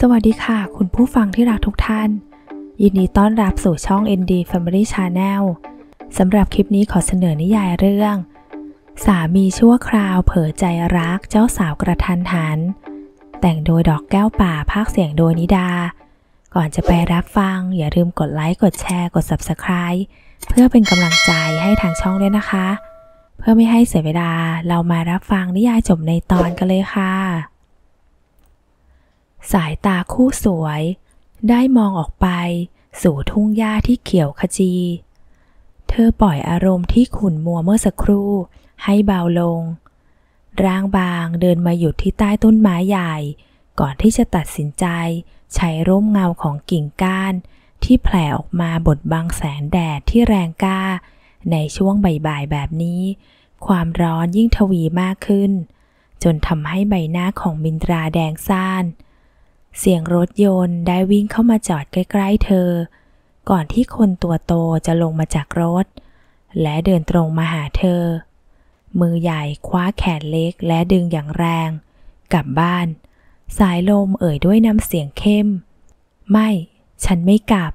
สวัสดีค่ะ คุณผู้ฟังที่รักทุกท่าน ยินดีต้อนรับสู่ช่อง ND Family Channel สำหรับคลิปนี้ขอเสนอนิยายเรื่อง สามีชั่วคราวเผอใจรักเจ้าสาวกระทันหันแต่งโดยดอกแก้วป่าภาคเสียงโดยนิดา ก่อนจะไปรับฟังอย่าลืมกดไลค์กดแชร์กด Subscribe เพื่อเป็นกำลังใจให้ทางช่องด้วยนะคะ เพื่อไม่ให้เสียเวลาเรามารับฟังนิยายจบในตอนกันเลยค่ะสายตาคู่สวย ได้มองออกไปสู่ทุ่งหญ้าที่เขียวขจี เธอปล่อยอารมณ์ที่ขุ่นมัวเมื่อสักครู่ให้เบาลง ร่างบางเดินมาหยุดที่ใต้ต้นไม้ใหญ่ ก่อนที่จะตัดสินใจ ใช้ร่มเงาของกิ่งก้าน ที่แผ่ออกมาบดบังแสงแดดที่แรงกล้า ในช่วงบ่ายๆแบบนี้ ความร้อนยิ่งทวีมากขึ้น จนทำให้ใบหน้าของมินตราแดงซ่านเสียงรถยนต์ได้วิ่งเข้ามาจอดใกล้ๆเธอ ก่อนที่คนตัวโตจะลงมาจากรถ และเดินตรงมาหาเธอ มือใหญ่คว้าแขนเล็กและดึงอย่างแรง กลับบ้าน สายลมเอ่ยด้วยน้ำเสียงเข้ม ไม่ฉันไม่กลับ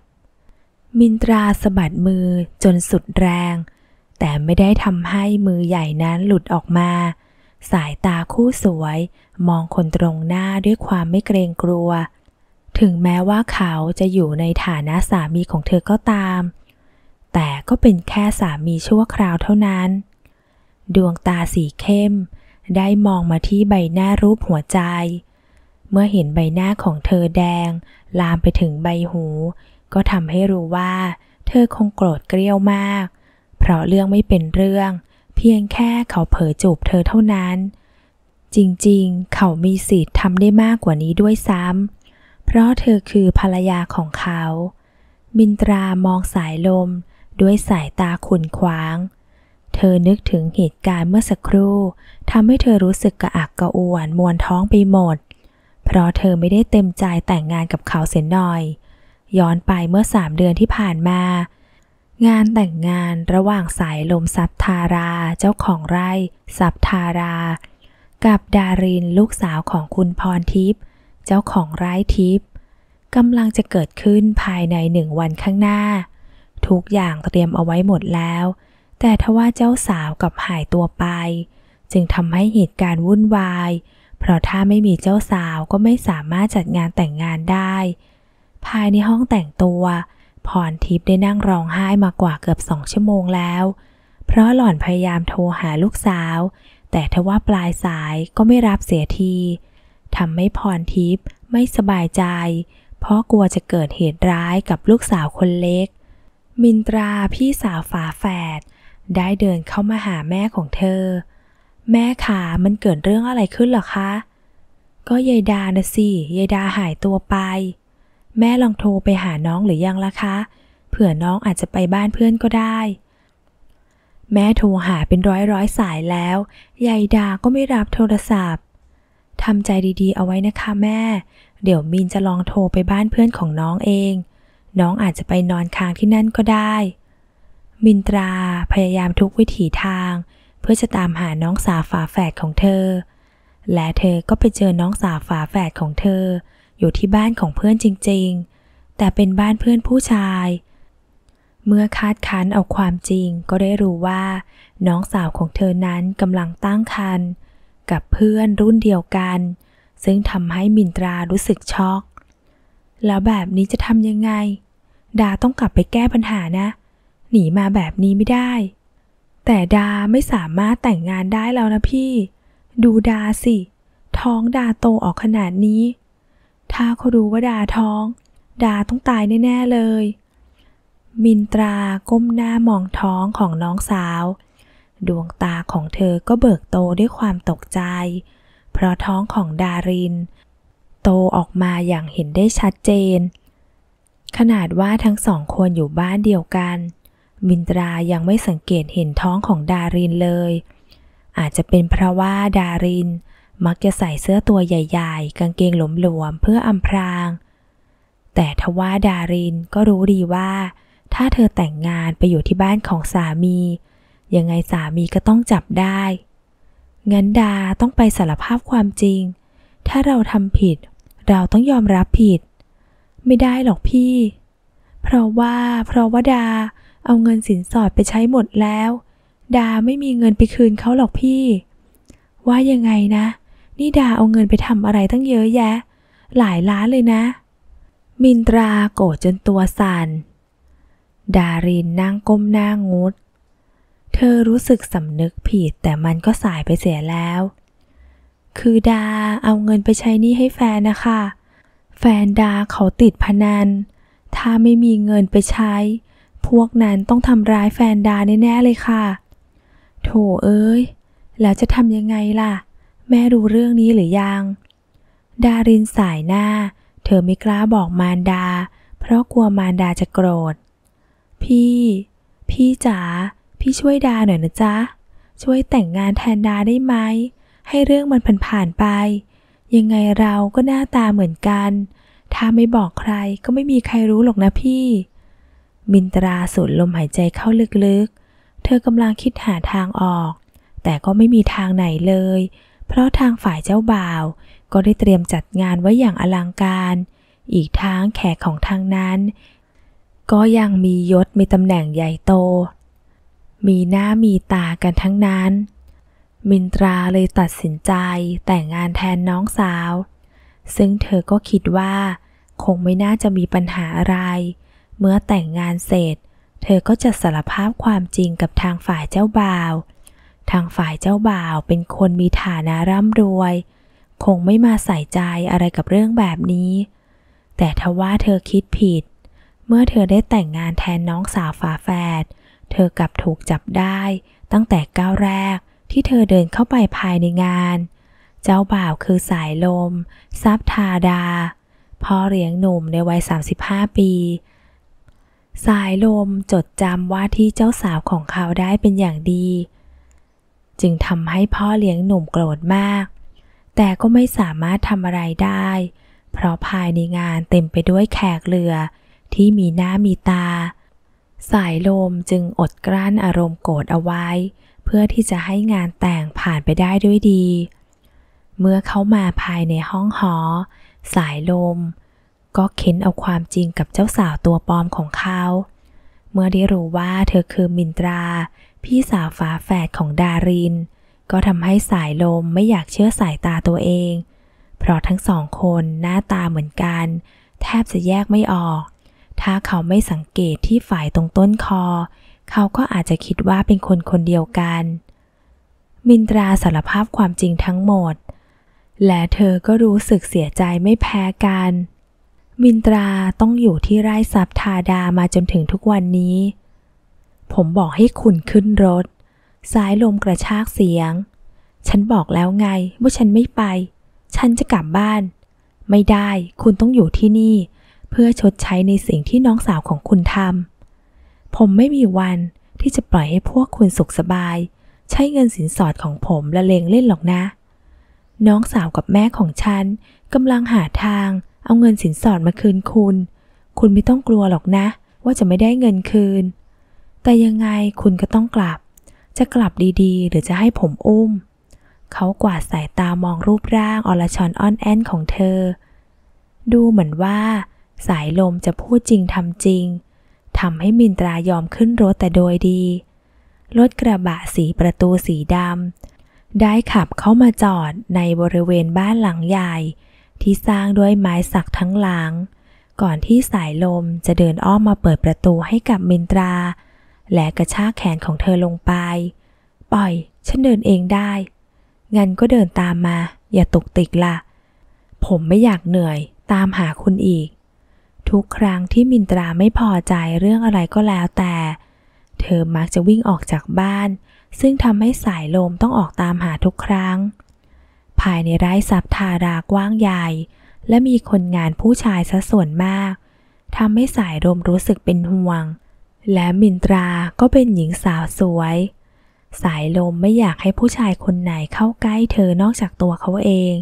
มินตราสะบัดมือจนสุดแรง แต่ไม่ได้ทำให้มือใหญ่นั้นหลุดออกมาสายตาคู่สวยมองคนตรงหน้าด้วยความไม่เกรงกลัว ถึงแม้ว่าเขาจะอยู่ในฐานะสามีของเธอก็ตาม แต่ก็เป็นแค่สามีชั่วคราวเท่านั้น ดวงตาสีเข้ม ได้มองมาที่ใบหน้ารูปหัวใจ เมื่อเห็นใบหน้าของเธอแดง ลามไปถึงใบหู ก็ทำให้รู้ว่าเธอคงโกรธเกรี้ยวมาก เพราะเรื่องไม่เป็นเรื่องเพียงแค่เขาเผยจูบเธอเท่านั้น จริงๆ เขามีสิทธิ์ทำได้มากกว่านี้ด้วยซ้ำ เพราะเธอคือภรรยาของเขา มินตรามองสายลมด้วยสายตาขุ่นขวาง เธอนึกถึงเหตุการณ์เมื่อสักครู่ทำให้เธอรู้สึกกระอักกระอ่วนมวนท้องไปหมด เพราะเธอไม่ได้เต็มใจแต่งงานกับเขาเสียหน่อย ย้อนไปเมื่อสามเดือนที่ผ่านมาเงานแต่งงานระหว่างสายลมสับทารา เจ้าของไร่สับทารา กับดารินลูกสาวของคุณพรทิพย์เจ้าของไร่ทิพย์กำลังจะเกิดขึ้นภายในหนึ่งวันข้างหน้า ทุกอย่างเตรียมเอาไว้หมดแล้ว แต่ทว่าเจ้าสาวกับหายตัวไป จึงทำให้เหตุการณ์วุ่นวาย เพราะถ้าไม่มีเจ้าสาวก็ไม่สามารถจัดงานแต่งงานได้ ภายในห้องแต่งตัวพรทิพย์ได้นั่งร้องไห้มากว่าเกือบสองชั่วโมงแล้ว เพราะหล่อนพยายามโทรหาลูกสาว แต่ทว่าปลายสายก็ไม่รับเสียทีทำให้พรทิพย์ไม่สบายใจ เพราะกลัวจะเกิดเหตุร้ายกับลูกสาวคนเล็ก มินตราพี่สาวฝาแฝดได้เดินเข้ามาหาแม่ของเธอ แม่ขามันเกิดเรื่องอะไรขึ้นหรอคะ ก็ยายดานะสิยายดาหายตัวไปแม่ลองโทรไปหาน้องหรือยังล่ะคะ เผื่อน้องอาจจะไปบ้านเพื่อนก็ได้ แม่โทรหาเป็นร้อยร้อยสายแล้ว ยายดาก็ไม่รับโทรศัพท์ทำใจดีๆ เอาไว้นะคะ แม่ เดี๋ยวมินจะลองโทรไปบ้านเพื่อนของน้องเอง น้องอาจจะไปนอนค้างที่นั่นก็ได้ มินตราพยายามทุกวิถีทาง เพื่อจะตามหาน้องสาวฝาแฝดของเธอ และเธอก็ไปเจอน้องสาวฝาแฝดของเธออยู่ที่บ้านของเพื่อนจริงๆ แต่เป็นบ้านเพื่อนผู้ชาย เมื่อคาดคันเอาความจริงก็ได้รู้ว่า น้องสาวของเธอนั้นกำลังตั้งครรภ์กับเพื่อนรุ่นเดียวกัน ซึ่งทำให้มินตรารู้สึกช็อก แล้วแบบนี้จะทำยังไง ดาต้องกลับไปแก้ปัญหานะ หนีมาแบบนี้ไม่ได้ แต่ดาไม่สามารถแต่งงานได้แล้วนะพี่ ดูดาสิ ท้องดาโตออกขนาดนี้้าเขารู้ว่าดาท้อง ดาต้องตายแน่ๆเลย มินตราก้มหน้ามองท้องของน้องสาว ดวงตาของเธอก็เบิกโตด้วยความตกใจ เพราะท้องของดาริน โตออกมาอย่างเห็นได้ชัดเจน ขนาดว่าทั้งสองคนอยู่บ้านเดียวกัน มินตรายังไม่สังเกตเห็นท้องของดารินเลย อาจจะเป็นเพราะว่าดารินเมักจะใส่เสื้อตัวใหญ่ ๆ กางเกงหลวมๆ เพื่ออำพราง แต่ทว่าดารินก็รู้ดีว่า ถ้าเธอแต่งงานไปอยู่ที่บ้านของสามี ยังไงสามีก็ต้องจับได้ งั้นดาต้องไปสารภาพความจริง ถ้าเราทำผิด เราต้องยอมรับผิด ไม่ได้หรอกพี่ เพราะว่าเพราะว่าดาเอาเงินสินสอดไปใช้หมดแล้ว ดาไม่มีเงินไปคืนเขาหรอกพี่ ว่ายังไงนะนี่ดาเอาเงินไปทำอะไรตั้งเยอะแยะ หลายล้านเลยนะ มินตราโกรธจนตัวสัน่น ดารินนั่งก้มหน้างุดเธอรู้สึกสำนึกผิดแต่มันก็สายไปเสียแล้ว คือดาเอาเงินไปใช้นี่ให้แฟนนะคะ แฟนดาเขาติดพนัน ถ้าไม่มีเงินไปใช้ พวกนั้นต้องทำร้ายแฟนดาแน่ๆเลยค่ะ โถเอ้ยแล้วจะทำยังไงล่ะแม่รู้เรื่องนี้หรือยัง ดารินสายหน้า เธอไม่กล้าบอกมารดา เพราะกลัวมารดาจะโกรธ พี่ พี่จ๋า พี่ช่วยดาหน่อยนะจ๊ะ ช่วยแต่งงานแทนดาได้ไหม ให้เรื่องมันผ่านนไป ยังไงเราก็หน้าตาเหมือนกัน ถ้าไม่บอกใครก็ไม่มีใครรู้หรอกนะพี่ มินตราสูดลมหายใจเข้าลึกๆ เธอกำลังคิดหาทางออก แต่ก็ไม่มีทางไหนเลยเพราะทางฝ่ายเจ้าบ่าวก็ได้เตรียมจัดงานไว้อย่างอลังการ อีกทั้งแขกของทางนั้น ก็ยังมียศมีตำแหน่งใหญ่โต มีหน้ามีตากันทั้งนั้น มินตราเลยตัดสินใจแต่งงานแทนน้องสาว ซึ่งเธอก็คิดว่า คงไม่น่าจะมีปัญหาอะไร เมื่อแต่งงานเสร็จ เธอก็จะสารภาพความจริงกับทางฝ่ายเจ้าบ่าวทางฝ่ายเจ้าบ่าวเป็นคนมีฐานะร่ำรวย คงไม่มาใส่ใจอะไรกับเรื่องแบบนี้ แต่ทว่าเธอคิดผิด เมื่อเธอได้แต่งงานแทนน้องสาวฝาแฝด เธอกลับถูกจับได้ตั้งแต่ก้าวแรกที่เธอเดินเข้าไปภายในงาน เจ้าบ่าวคือสายลมซับทาดาพ่อเลี้ยงหนุ่มในวัย 35 ปี สายลมจดจำว่าที่เจ้าสาวของเขาได้เป็นอย่างดีจึงทำให้พ่อเลี้ยงหนุ่มโกรธมาก แต่ก็ไม่สามารถทำอะไรได้ เพราะภายในงานเต็มไปด้วยแขกเรือที่มีหน้ามีตา สายลมจึงอดกลั้นอารมณ์โกรธเอาไว้ เพื่อที่จะให้งานแต่งผ่านไปได้ด้วยดี เมื่อเขามาภายในห้องหอ สายลม ก็เข็นเอาความจริงกับเจ้าสาวตัวปลอมของเขา เมื่อได้รู้ว่าเธอคือมินตราพี่สาวฝาแฝดของดาริน ก็ทำให้สายลมไม่อยากเชื่อสายตาตัวเอง เพราะทั้งสองคนหน้าตาเหมือนกัน แทบจะแยกไม่ออก ถ้าเขาไม่สังเกตที่ฝ่ายตรงต้นคอ เขาก็อาจจะคิดว่าเป็นคนคนเดียวกัน มินตราสารภาพความจริงทั้งหมด และเธอก็รู้สึกเสียใจไม่แพ้กัน มินตราต้องอยู่ที่ไร่ซับทาดามาจนถึงทุกวันนี้เผมบอกให้คุณขึ้นรถ สายลมกระชากเสียง ฉันบอกแล้วไงว่าฉันไม่ไป ฉันจะกลับบ้าน ไม่ได้ คุณต้องอยู่ที่นี่ เพื่อชดใช้ในสิ่งที่น้องสาวของคุณทำ ผมไม่มีวันที่จะปล่อยให้พวกคุณสุขสบาย ใช้เงินสินสอดของผมละเลงเล่นหรอกนะ น้องสาวกับแม่ของฉันกำลังหาทางเอาเงินสินสอดมาคืนคุณ คุณไม่ต้องกลัวหรอกนะ ว่าจะไม่ได้เงินคืนแต่ยังไงคุณก็ต้องกลับ จะกลับดีๆ หรือจะให้ผมอุ้ม เขากวาดสายตามองรูปร่างอลชอนอ่อนแอนของเธอ ดูเหมือนว่า สายลมจะพูดจริงทำจริง ทำให้มินตรายอมขึ้นรถแต่โดยดี รถกระบะสีประตูสีดำได้ขับเข้ามาจอดในบริเวณบ้านหลังใหญ่ ที่สร้างด้วยไม้สักทั้งหลัง ก่อนที่สายลมจะเดินอ้อมมาเปิดประตูให้กับมินตราและกระชากแขนของเธอลงไป ปล่อย ฉันเดินเองได้ งั้นก็เดินตามมา อย่าตกติกละ่ะ ผมไม่อยากเหนื่อย ตามหาคุณอีก ทุกครั้งที่มินตราไม่พอใจเรื่องอะไรก็แล้วแต่ เธอมักจะวิ่งออกจากบ้าน ซึ่งทำให้สายลมต้องออกตามหาทุกครั้ง ภายในไร่สับทารากว้างใหญ่ และมีคนงานผู้ชายซะส่วนมาก ทำให้สายลมรู้สึกเป็นห่วงและมินตราก็เป็นหญิงสาวสวย สายลมไม่อยากให้ผู้ชายคนไหนเข้าใกล้เธอนอกจากตัวเขาเอง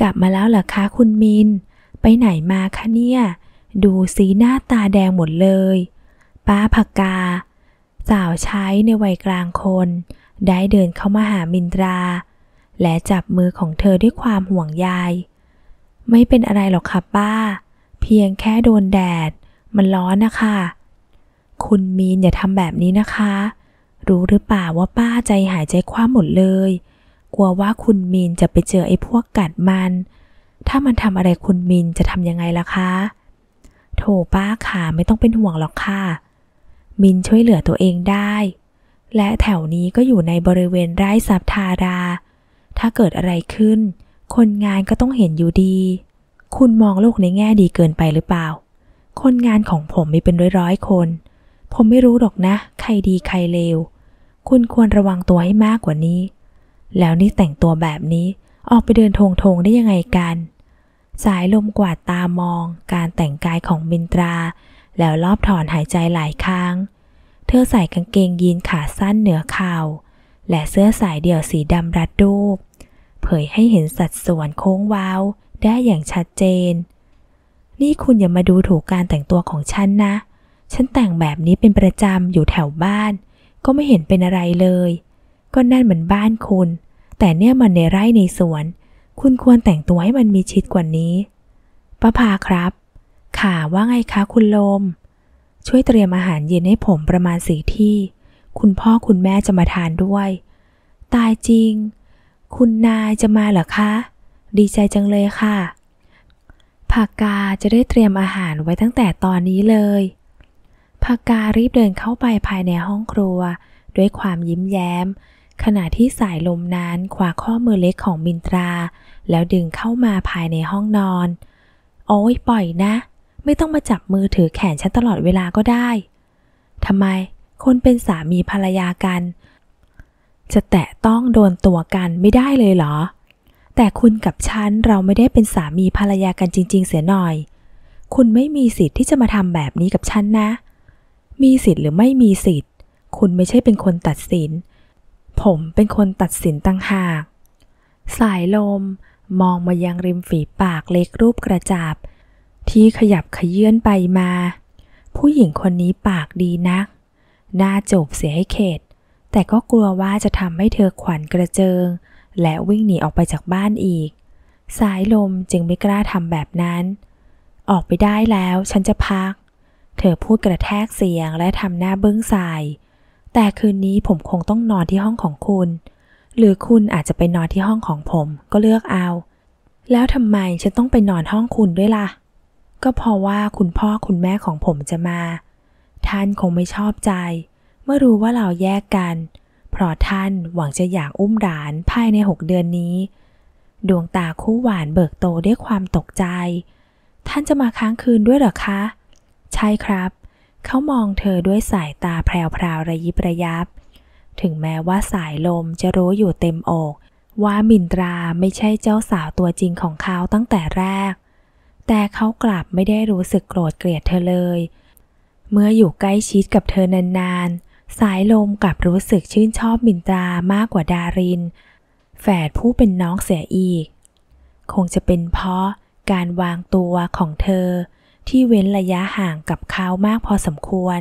กลับมาแล้วเหรอคะคุณมิน ไปไหนมาคะเนี่ย ดูสีหน้าตาแดงหมดเลย ป้าผักกา สาวใช้ในวัยกลางคน ได้เดินเข้ามาหามินตรา และจับมือของเธอด้วยความห่วงใย ไม่เป็นอะไรหรอกค่ะป้า เพียงแค่โดนแดด มันร้อนนะคะคุณมีนอย่าทำแบบนี้นะคะ รู้หรือเปล่าว่าป้าใจหายใจคว้าหมดเลย กลัวว่าคุณมีนจะไปเจอไอ้พวกกัดมัน ถ้ามันทำอะไรคุณมีนจะทำยังไงล่ะคะ โถป้าค่ะ ไม่ต้องเป็นห่วงหรอกค่ะ มินช่วยเหลือตัวเองได้ และแถวนี้ก็อยู่ในบริเวณไร่ซับทารา ถ้าเกิดอะไรขึ้น คนงานก็ต้องเห็นอยู่ดี คุณมองโลกในแง่ดีเกินไปหรือเปล่า คนงานของผมมีเป็นร้อยๆคนผมไม่รู้หรอกนะ ใครดีใครเลว คุณควรระวังตัวให้มากกว่านี้ แล้วนี่แต่งตัวแบบนี้ออกไปเดินทงทงได้ยังไงกัน สายลมกวาดตามอง การแต่งกายของมินตรา แล้วรอบถอนหายใจหลายครั้ง เธอใส่กางเกงยีนขาสั้นเหนือเข่าและเสื้อสายเดี่ยวสีดำรัดรูป เผยให้เห็นสัดส่วนโค้งว้าวได้อย่างชัดเจน นี่คุณอย่ามาดูถูกการแต่งตัวของฉันนะเฉันแต่งแบบนี้เป็นประจำอยู่แถวบ้าน ก็ไม่เห็นเป็นอะไรเลย ก็นั่นเหมือนบ้านคุณ แต่เนี่ยมันในไร่ในสวน คุณควรแต่งตัวให้มันมีชิดกว่านี้ป้าพาครับข่าว่าไงคะคุณลม ช่วยเตรียมอาหารเย็นให้ผมประมาณสี่ที่ คุณพ่อคุณแม่จะมาทานด้วย ตายจริง คุณนายจะมาเหรอคะ ดีใจจังเลยค่ะผักกาจะได้เตรียมอาหารไว้ตั้งแต่ตอนนี้เลยพาการีบเดินเข้าไปภายในห้องครัวด้วยความยิ้มแย้ม ขณะที่สายลมนั้นคว้าข้อมือเล็กของมินตรา แล้วดึงเข้ามาภายในห้องนอน โอ้ยปล่อยนะ ไม่ต้องมาจับมือถือแขนฉันตลอดเวลาก็ได้ ทำไม คนเป็นสามีภรรยากัน จะแตะต้องโดนตัวกันไม่ได้เลยเหรอ แต่คุณกับฉัน เราไม่ได้เป็นสามีภรรยากันจริงๆเสียหน่อย คุณไม่มีสิทธิ์ที่จะมาทำแบบนี้กับฉันนะเมีสิทธิ์หรือไม่มีสิทธิ์ คุณไม่ใช่เป็นคนตัดสิน ผมเป็นคนตัดสินตั้งหากสายลมมองมายังริมฝีปากเล็กรูปกระจาบที่ขยับขยื่นไปมา ผู้หญิงคนนี้ปากดีนัก หน้าจบเสียให้เขต แต่ก็กลัวว่าจะทำให้เธอขวัญกระเจิง และวิ่งหนีออกไปจากบ้านอีก สายลมจึงไม่กล้าทำแบบนั้น ออกไปได้แล้วฉันจะพักเธอพูดกระแทกเสียงและทำหน้าเบื้องใสแต่คืนนี้ผมคงต้องนอนที่ห้องของคุณ หรือคุณอาจจะไปนอนที่ห้องของผมก็เลือกเอา แล้วทำไมฉันต้องไปนอนห้องคุณด้วยละ่ะ ก็เพราะว่าคุณพ่อคุณแม่ของผมจะมา ท่านคงไม่ชอบใจ เมื่อรู้ว่าเราแยกกัน เพราะท่านหวังจะอยากอุ้มหลานภายในหกเดือนนี้ ดวงตาคู่หวานเบิกโตด้วยความตกใจ ท่านจะมาค้างคืนด้วยหรอคะใช่ครับ เขามองเธอด้วยสายตาแพรวๆระยิบระยับ ถึงแม้ว่าสายลมจะรู้อยู่เต็มอก ว่ามินตราไม่ใช่เจ้าสาวตัวจริงของเขาตั้งแต่แรก แต่เขากลับไม่ได้รู้สึกโกรธเกลียดเธอเลย เมื่ออยู่ใกล้ชิดกับเธอนานๆ สายลมกลับรู้สึกชื่นชอบมินตรามากกว่าดาริน แฝดผู้เป็นน้องเสียอีก คงจะเป็นเพราะการวางตัวของเธอที่เว้นระยะห่างกับเขามากพอสมควร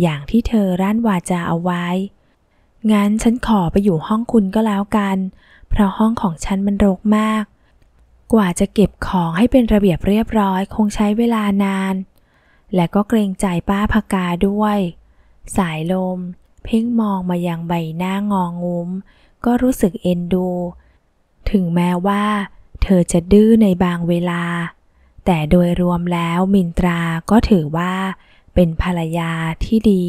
อย่างที่เธอร่านวาจาเอาไว้ งั้นฉันขอไปอยู่ห้องคุณก็แล้วกัน เพราะห้องของฉันมันรกมาก กว่าจะเก็บของให้เป็นระเบียบเรียบร้อยคงใช้เวลานาน และก็เกรงใจป้าพากาด้วย สายลมเพ่งมองมายังใบหน้างองุ้ม ก็รู้สึกเอ็นดู ถึงแม้ว่าเธอจะดื้อในบางเวลาแต่โดยรวมแล้วมินตราก็ถือว่าเป็นภรรยาที่ดี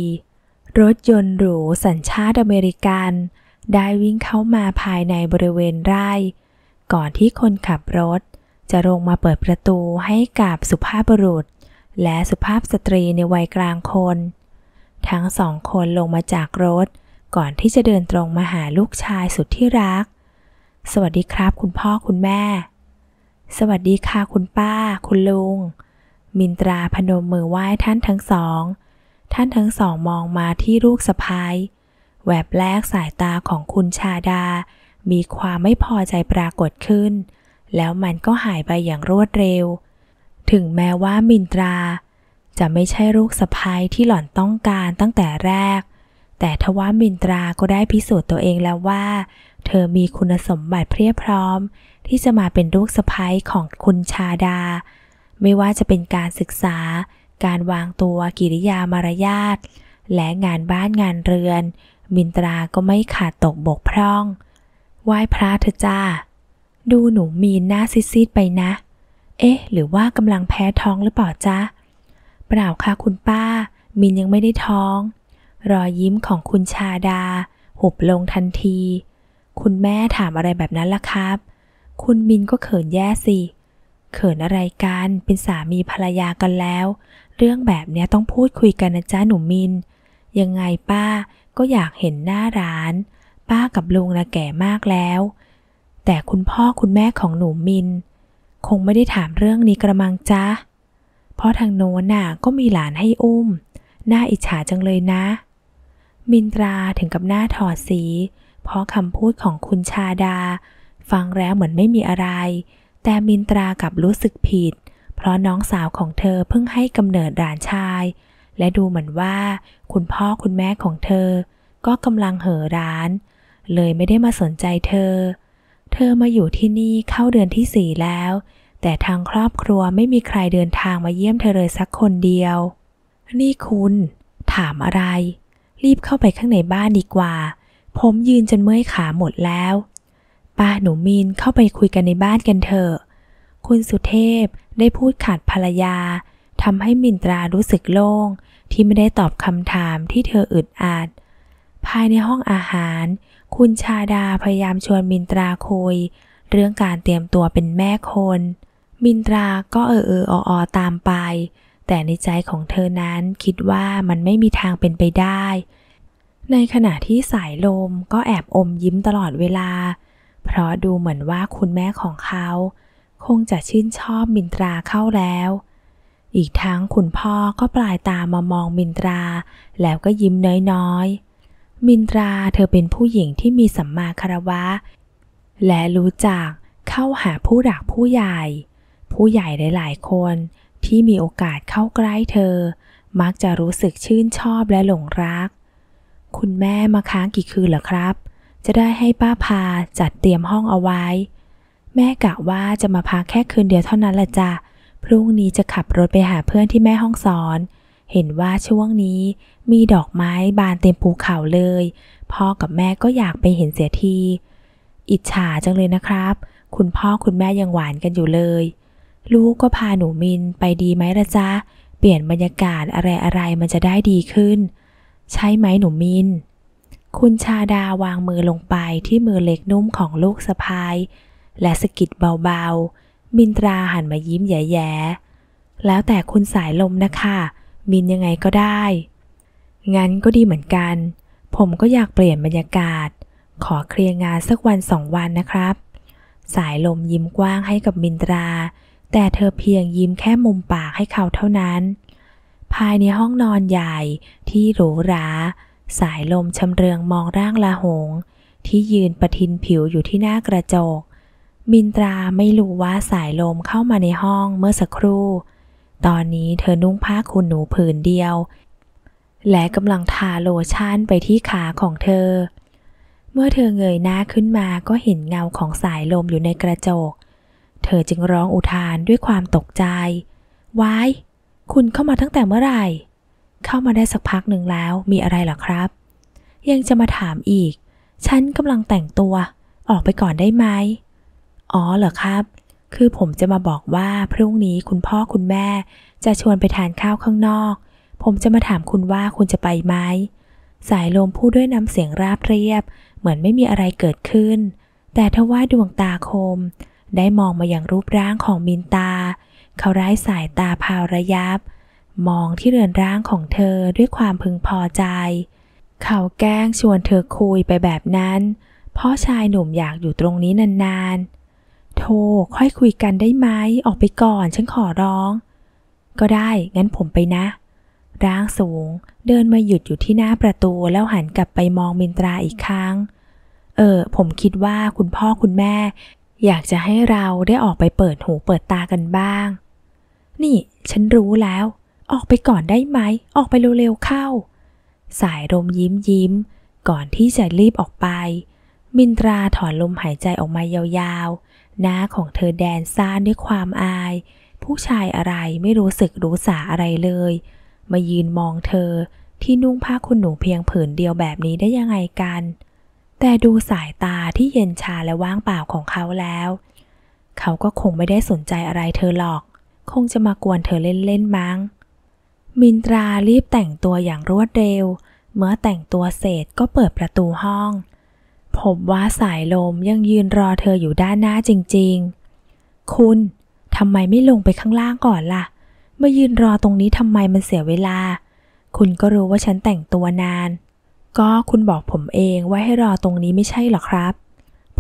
รถยนต์หรูสัญชาติอเมริกัน ได้วิ่งเข้ามาภายในบริเวณไร่ ก่อนที่คนขับรถ จะลงมาเปิดประตูให้กับสุภาพบุรุษและสุภาพสตรีในวัยกลางคน ทั้งสองคนลงมาจากรถ ก่อนที่จะเดินตรงมาหาลูกชายสุดที่รัก สวัสดีครับคุณพ่อคุณแม่สวัสดีค่ะคุณป้า คุณลุง มินตราพนมมือไหว้ท่านทั้งสอง ท่านทั้งสองมองมาที่ลูกสะพ้ายแวบแรกสายตาของคุณชาดา มีความไม่พอใจปรากฏขึ้น แล้วมันก็หายไปอย่างรวดเร็ว ถึงแม้ว่ามินตรา จะไม่ใช่ลูกสะพ้ายที่หล่อนต้องการตั้งแต่แรก แต่ทว่ามินตราก็ได้พิสูจน์ตัวเองแล้วว่า เธอมีคุณสมบัติเพียบพร้อมที่จะมาเป็นลูกสะพ้ายของคุณชาดา ไม่ว่าจะเป็นการศึกษา การวางตัวกิริยามารยาทและงานบ้านงานเรือน มินตราก็ไม่ขาดตกบกพร่อง ไหว้พระเถอจ้า ดูหนูมีนหน้าซีดๆไปนะ เอ๊ะ หรือว่ากำลังแพ้ท้องหรือเปล่าจ้าเปล่าค่ะคุณป้า มินยังไม่ได้ท้อง รอยยิ้มของคุณชาดาหุบลงทันที คุณแม่ถามอะไรแบบนั้นล่ะครับคุณมินก็เขินแย่สิ เขินอะไรกัน เป็นสามีภรรยากันแล้ว เรื่องแบบเนี้ยต้องพูดคุยกันนะจ๊ะหน่มิน ยังไงป้าก็อยากเห็นหน้าร้าน ป้ากับลุงนะแก่มากแล้ว แต่คุณพ่อคุณแม่ของหน่มิน คงไม่ได้ถามเรื่องนี้กระมังจ้ะเพราะทางโน้นน่ะ ก็มีหลานให้อุ้ม น่าอิจฉาจังเลยนะ มินตราถึงกับหน้าถอดสี เพราะคำพูดของคุณชาดาฟังแล้วเหมือนไม่มีอะไร แต่มินตรากับรู้สึกผิด เพราะน้องสาวของเธอเพิ่งให้กำเนิดหลานชาย และดูเหมือนว่าคุณพ่อคุณแม่ของเธอ ก็กำลังเห่อร้าน เลยไม่ได้มาสนใจเธอ เธอมาอยู่ที่นี่เข้าเดือนที่สี่แล้ว แต่ทางครอบครัวไม่มีใครเดินทางมาเยี่ยมเธอเลยสักคนเดียว นี่คุณ ถามอะไร รีบเข้าไปข้างในบ้านดีกว่า ผมยืนจนเมื่อยขาหมดแล้วป้าหนูมินเข้าไปคุยกันในบ้านกันเถอะ คุณสุเทพได้พูดขัดภรรยาทำให้มินตรารู้สึกโล่งที่ไม่ได้ตอบคำถามที่เธออึดอัด ภายในห้องอาหาร คุณชาดาพยายามชวนมินตราคุยเรื่องการเตรียมตัวเป็นแม่คน มินตราก็เออเอออออตามไป แต่ในใจของเธอนั้นคิดว่ามันไม่มีทางเป็นไปได้ ในขณะที่สายลมก็แอบอมยิ้มตลอดเวลาเพราะดูเหมือนว่าคุณแม่ของเขาคงจะชื่นชอบมินตราเข้าแล้ว อีกทั้งคุณพ่อก็ปลายตามามองมินตราแล้วก็ยิ้มน้อยๆ มินตราเธอเป็นผู้หญิงที่มีสัมมาคารวะ และรู้จักเข้าหาผู้หลักผู้ใหญ่ ผู้ใหญ่หลายๆคนที่มีโอกาสเข้าใกล้เธอ มักจะรู้สึกชื่นชอบและหลงรัก คุณแม่มาค้างกี่คืนเหรอครับจะได้ให้ป้าพาจัดเตรียมห้องเอาไว้ แม่กะว่าจะมาพักแค่คืนเดียวเท่านั้นละจ้ะพรุ่งนี้จะขับรถไปหาเพื่อนที่แม่ห้องสอน เห็นว่าช่วงนี้มีดอกไม้บานเต็มภูเขาเลย พ่อกับแม่ก็อยากไปเห็นเสียทีอิจฉาจังเลยนะครับ คุณพ่อคุณแม่ยังหวานกันอยู่เลย ลูกก็พาหนูมินไปดีไหมละจ้ะเปลี่ยนบรรยากาศอะไรอะไรมันจะได้ดีขึ้น ใช่ไหมหนูมินคุณชาดาวางมือลงไปที่มือเล็กนุ่มของลูกสะพาย และสะกิดเบาๆ มินตราหันมายิ้มแย่ๆแล้วแต่คุณสายลมนะคะ มินยังไงก็ได้ งั้นก็ดีเหมือนกัน ผมก็อยากเปลี่ยนบรรยากาศ ขอเคลียร์งานสักวันสองวันนะครับ สายลมยิ้มกว้างให้กับมินตรา แต่เธอเพียงยิ้มแค่มุมปากให้เขาเท่านั้น ภายในห้องนอนใหญ่ที่หรูหราสายลมชำเรืองมองร่างลาหง ที่ยืนประทินผิวอยู่ที่หน้ากระจก มินตราไม่รู้ว่าสายลมเข้ามาในห้องเมื่อสักครู่ ตอนนี้เธอนุ่งผ้าคุมหนูผืนเดียว และกำลังทาโลชั่นไปที่ขาของเธอ เมื่อเธอเงยหน้าขึ้นมาก็เห็นเงาของสายลมอยู่ในกระจก เธอจึงร้องอุทานด้วยความตกใจว้ายคุณเข้ามาตั้งแต่เมื่อไหร่เข้ามาได้สักพักหนึ่งแล้ว มีอะไรหรอครับ ยังจะมาถามอีก ฉันกำลังแต่งตัว ออกไปก่อนได้ไหม อ๋อเหรอครับ คือผมจะมาบอกว่าพรุ่งนี้คุณพ่อคุณแม่ จะชวนไปทานข้าวข้างนอก ผมจะมาถามคุณว่าคุณจะไปไหม สายลมพูดด้วยน้ำเสียงราบเรียบ เหมือนไม่มีอะไรเกิดขึ้น แต่ทว่าดวงตาคม ได้มองมาอย่างรูปร่างของมินตา เขาร้ายสายตาพาวระยับมองที่เรือนร่างของเธอด้วยความพึงพอใจ เขาแกล้งชวนเธอคุยไปแบบนั้นเพราะชายหนุ่มอยากอยู่ตรงนี้นาน ๆ โทรค่อยคุยกันได้ไหม ออกไปก่อนฉันขอร้อง ก็ได้ งั้นผมไปนะ ร่างสูงเดินมาหยุดอยู่ที่หน้าประตูแล้วหันกลับไปมองมินตราอีกครั้ง เออ ผมคิดว่าคุณพ่อคุณแม่ อยากจะให้เราได้ออกไปเปิดหูเปิดตากันบ้าง นี่ ฉันรู้แล้วออกไปก่อนได้ไหม ออกไปเร็วๆ เข้า สายลมยิ้มยิ้ม ก่อนที่จะรีบออกไป มินตราถอนลมหายใจออกมายาวๆ หน้าของเธอแดนซ่านด้วยความอาย ผู้ชายอะไรไม่รู้สึกรู้สาอะไรเลย มายืนมองเธอที่นุ่งผ้าขนหนูเพียงผืนเดียวแบบนี้ได้ยังไงกัน แต่ดูสายตาที่เย็นชาและว่างเปล่าของเขาแล้ว เขาก็คงไม่ได้สนใจอะไรเธอหรอก คงจะมากวนเธอเล่นๆมั้งมินตรารีบแต่งตัวอย่างรวดเร็ว เมื่อแต่งตัวเสร็จก็เปิดประตูห้องพบว่าสายลมยังยืนรอเธออยู่ด้านหน้าจริงๆ คุณทำไมไม่ลงไปข้างล่างก่อนล่ะมายืนรอตรงนี้ทำไมมันเสียเวลา คุณก็รู้ว่าฉันแต่งตัวนาน ก็คุณบอกผมเองว่าให้รอตรงนี้ไม่ใช่หรอครับ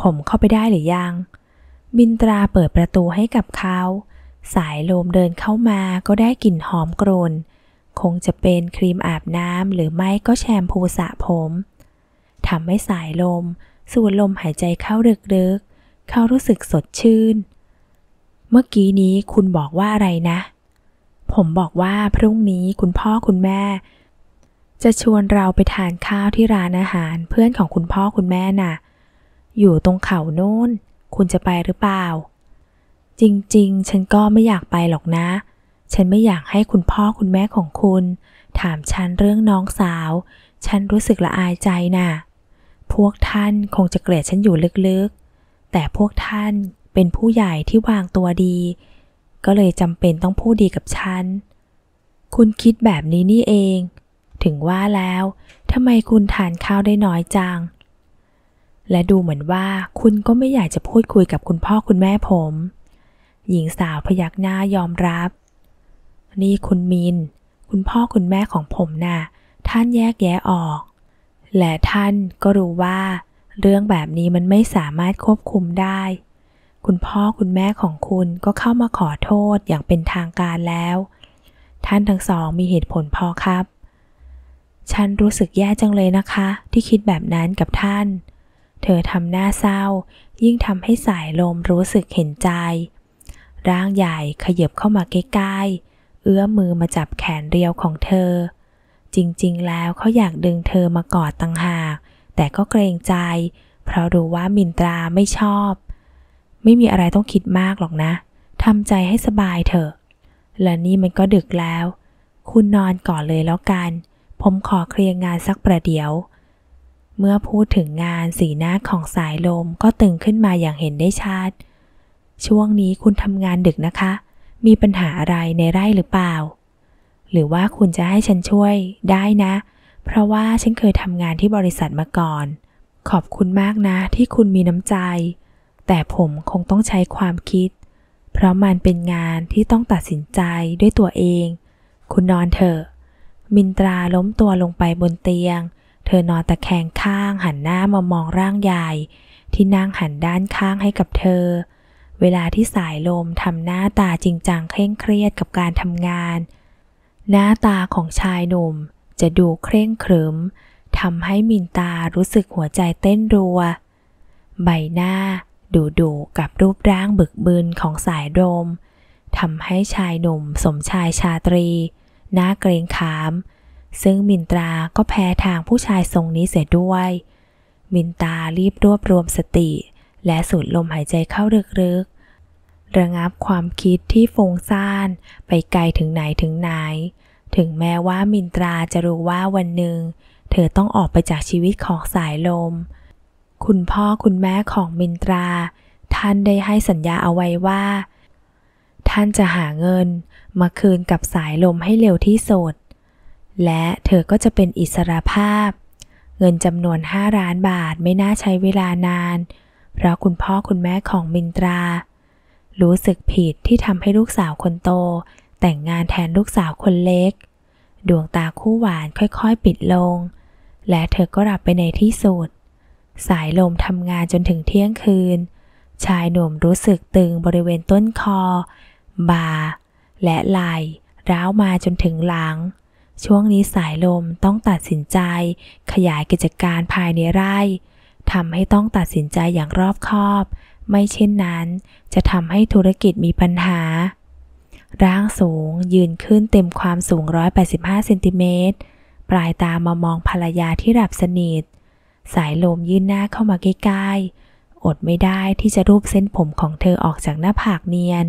ผมเข้าไปได้หรือยัง มินตราเปิดประตูให้กับเขา สายลมเดินเข้ามาก็ได้กลิ่นหอมกรนคงจะเป็นครีมอาบน้ำหรือไม่ก็แชมพูสระผมทำให้สายลมสูดลมหายใจเข้าลึกๆ เขารู้สึกสดชื่น เมื่อกี้นี้คุณบอกว่าอะไรนะ ผมบอกว่าพรุ่งนี้คุณพ่อคุณแม่ จะชวนเราไปทานข้าวที่ร้านอาหารเพื่อนของคุณพ่อคุณแม่นะ่ะ อยู่ตรงเขาโน้น คุณจะไปหรือเปล่า จริงๆ ฉันก็ไม่อยากไปหรอกนะเฉันไม่อยากให้คุณพ่อคุณแม่ของคุณ ถามฉันเรื่องน้องสาว ฉันรู้สึกละอายใจนะ่ะ พวกท่านคงจะเกลียดฉันอยู่ลึกๆ แต่พวกท่านเป็นผู้ใหญ่ที่วางตัวดี ก็เลยจำเป็นต้องพูดดีกับฉัน คุณคิดแบบนี้นี่เอง ถึงว่าแล้ว ทำไมคุณทานข้าวได้น้อยจัง และดูเหมือนว่าคุณก็ไม่อยากจะพูดคุยกับคุณพ่อคุณแม่ผม หญิงสาวพยักหน้ายอมรับนี่คุณมิน คุณพ่อคุณแม่ของผมนะ่ะ ท่านแยกแยะออก และท่านก็รู้ว่า เรื่องแบบนี้มันไม่สามารถควบคุมได้ คุณพ่อคุณแม่ของคุณก็เข้ามาขอโทษอย่างเป็นทางการแล้ว ท่านทั้งสองมีเหตุผลพอครับ ฉันรู้สึกแย่จังเลยนะคะ ที่คิดแบบนั้นกับท่าน เธอทำหน้าเศร้า ยิ่งทำให้สายลมรู้สึกเห็นใจ ร่างใหญ่ขยับเข้ามาใกล้ๆเอื้อมมือมาจับแขนเรียวของเธอ จริงๆ แล้วเขาอยากดึงเธอมากอดตังหากแต่ก็เกรงใจ เพราะรู้ว่ามินตราไม่ชอบ ไม่มีอะไรต้องคิดมากหรอกนะทำใจให้สบายเถอะ และนี่มันก็ดึกแล้ว คุณนอนก่อนเลยแล้วกัน ผมขอเคลียร์งานสักประเดี๋ยว เมื่อพูดถึงงานสีหน้าของสายลมก็ตึงขึ้นมาอย่างเห็นได้ชัด ช่วงนี้คุณทำงานดึกนะคะมีปัญหาอะไรในไร่หรือเปล่า หรือว่าคุณจะให้ฉันช่วยได้นะ เพราะว่าฉันเคยทำงานที่บริษัทมาก่อน ขอบคุณมากนะที่คุณมีน้ำใจ แต่ผมคงต้องใช้ความคิด เพราะมันเป็นงานที่ต้องตัดสินใจด้วยตัวเอง คุณนอนเถอะ มินตราล้มตัวลงไปบนเตียง เธอนอนตะแคงข้างหันหน้ามามองร่างใหญ่ ที่นั่งหันด้านข้างให้กับเธอเวลาที่สายลมทำหน้าตาจริงจังเคร่งเครียดกับการทำงาน หน้าตาของชายหนุ่มจะดูเคร่งครึมทำให้มินตารู้สึกหัวใจเต้นรัว ใบหน้าดูดูกับรูปร่างบึกบึนของสายลมทำให้ชายหนุ่มสมชายชาตรีหน้าเกรงขาม ซึ่งมินตราก็แพ้ทางผู้ชายทรงนี้เสียด้วย มินตารีบรวบรวมสติและสูดลมหายใจเข้าลึกๆระงับความคิดที่ฟุ้งซ่านไปไกล ถึงไหนถึงไหน ถึงแม้ว่ามินตราจะรู้ว่าวันหนึ่งเธอต้องออกไปจากชีวิตของสายลม คุณพ่อคุณแม่ของมินตรา ท่านได้ให้สัญญาเอาไว้ว่า ท่านจะหาเงินมาคืนกับสายลมให้เร็วที่สุดและเธอก็จะเป็นอิสระภาพ เงินจำนวน5ล้านบาทไม่น่าใช้เวลานานเพราะคุณพ่อคุณแม่ของมินตรา รู้สึกผิดที่ทำให้ลูกสาวคนโต แต่งงานแทนลูกสาวคนเล็ก ดวงตาคู่หวานค่อยๆปิดลง และเธอก็หลับไปในที่สุด สายลมทำงานจนถึงเที่ยงคืน ชายหนุ่มรู้สึกตึงบริเวณต้นคอ บ่า และไหล่ร้าวมาจนถึงหลัง ช่วงนี้สายลมต้องตัดสินใจ ขยายกิจการภายในไร่ทำให้ต้องตัดสินใจอย่างรอบคอบ ไม่เช่นนั้นจะทำให้ธุรกิจมีปัญหา ร่างสูงยืนขึ้นเต็มความสูง 185 เซนติเมตร ปลายตามามองภรรยาที่หลับสนิท สายลมยื่นหน้าเข้ามาใกล้ๆ อดไม่ได้ที่จะรูปเส้นผมของเธอออกจากหน้าผากเนียน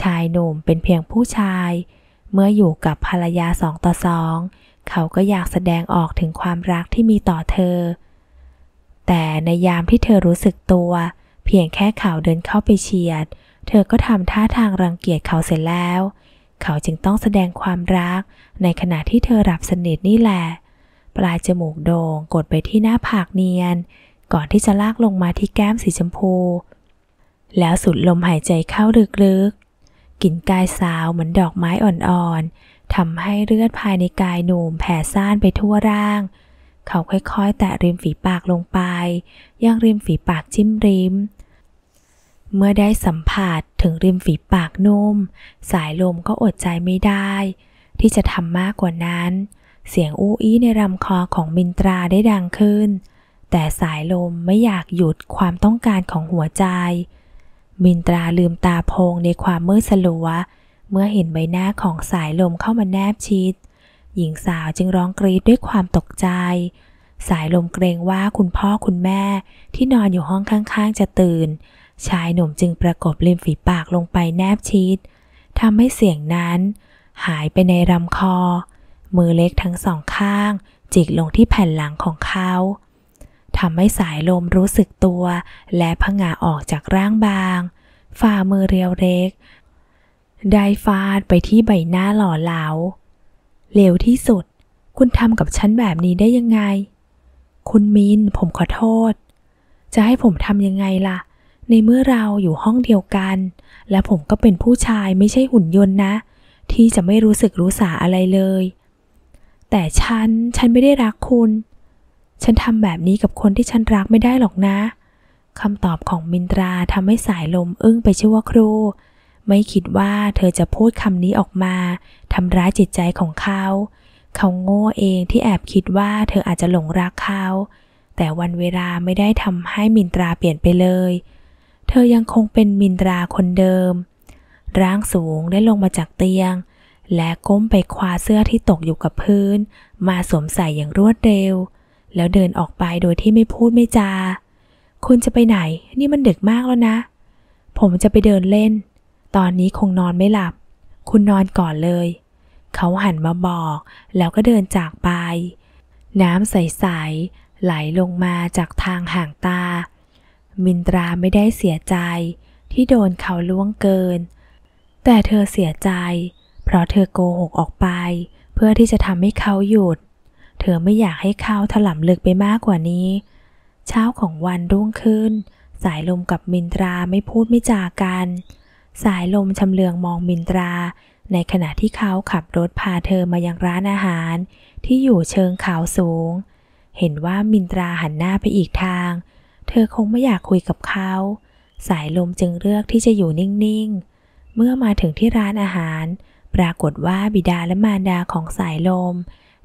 ชายหนุ่มเป็นเพียงผู้ชาย เมื่ออยู่กับภรรยาสองต่อสอง เขาก็อยากแสดงออกถึงความรักที่มีต่อเธอแต่ในยามที่เธอรู้สึกตัวเพียงแค่เขาเดินเข้าไปเฉียด เธอก็ทำท่าทางรังเกียจเขาเสร็จแล้ว เขาจึงต้องแสดงความรักในขณะที่เธอหลับสนิทนี่แหละปลายจมูกโดง่งกดไปที่หน้าผากเนียน ก่อนที่จะลากลงมาที่แก้มสีชมพู แล้วสุดลมหายใจเข้าลึกๆกลิ่นกายสาวเหมือนดอกไม้อ่อนๆ ทำให้เลือดภายในกายหนุ่มแผ่ซ่านไปทั่วร่างเขาค่อยๆ แตะริมฝีปากลงไป ยังริมฝีปากจิ้มริม เมื่อได้สัมผัสถึงริมฝีปากนุ่ม สายลมก็อดใจไม่ได้ ที่จะทำมากกว่านั้น เสียงอู้อี้ในลำคอของมินตราได้ดังขึ้น แต่สายลมไม่อยากหยุดความต้องการของหัวใจ มินตราลืมตาโพงในความมืดสลัว เมื่อเห็นใบหน้าของสายลมเข้ามาแนบชิดเหญิงสาวจึงร้องกรีดด้วยความตกใจ สายลมเกรงว่าคุณพ่อคุณแม่ที่นอนอยู่ห้องข้างๆจะตื่น ชายหนุ่มจึงประกบริมฝีปากลงไปแนบชิดทำให้เสียงนั้น หายไปในลำคอ มือเล็กทั้งสองข้าง จิกลงที่แผ่นหลังของเขา ทำให้สายลมรู้สึกตัว และผงาออกจากร่างบาง ฝ่ามือเรียวเล็ก ได้ฟาดไปที่ใบหน้าหล่อเหลาเลวที่สุด คุณทำกับฉันแบบนี้ได้ยังไง คุณมิน ผมขอโทษ จะให้ผมทำยังไงล่ะ ในเมื่อเราอยู่ห้องเดียวกัน และผมก็เป็นผู้ชายไม่ใช่หุ่นยนต์นะ ที่จะไม่รู้สึกรู้สาอะไรเลย แต่ฉัน ฉันไม่ได้รักคุณ ฉันทำแบบนี้กับคนที่ฉันรักไม่ได้หรอกนะ คำตอบของมินตราทำให้สายลม อึ้งไปชั่วครูไม่คิดว่าเธอจะพูดคำนี้ออกมาทำร้ายจิตใจของเขา เขาโง่เองที่แอบคิดว่าเธออาจจะหลงรักเขา แต่วันเวลาไม่ได้ทำให้มินตราเปลี่ยนไปเลย เธอยังคงเป็นมินตราคนเดิม ร่างสูงได้ลงมาจากเตียง และก้มไปคว้าเสื้อที่ตกอยู่กับพื้น มาสวมใส่อย่างรวดเร็ว แล้วเดินออกไปโดยที่ไม่พูดไม่จา คุณจะไปไหน นี่มันดึกมากแล้วนะ ผมจะไปเดินเล่นตอนนี้คงนอนไม่หลับ คุณนอนก่อนเลย เขาหันมาบอกแล้วก็เดินจากไป น้ำใสๆ ไหลลงมาจากทางห่างตา มินตราไม่ได้เสียใจที่โดนเขาล่วงเกิน แต่เธอเสียใจ เพราะเธอโกหกออกไป เพื่อที่จะทำให้เขาหยุด เธอไม่อยากให้เขาถลำลึกไปมากกว่านี้ เช้าของวันรุ่งขึ้น สายลมกับมินตราไม่พูดไม่จากันสายลมชำเลืองมองมินตราในขณะที่เขาขับรถพาเธอมายังร้านอาหารที่อยู่เชิงเขาสูง เห็นว่ามินตราหันหน้าไปอีกทาง เธอคงไม่อยากคุยกับเขา สายลมจึงเลือกที่จะอยู่นิ่งๆเมื่อมาถึงที่ร้านอาหาร ปรากฏว่าบิดาและมารดาของสายลม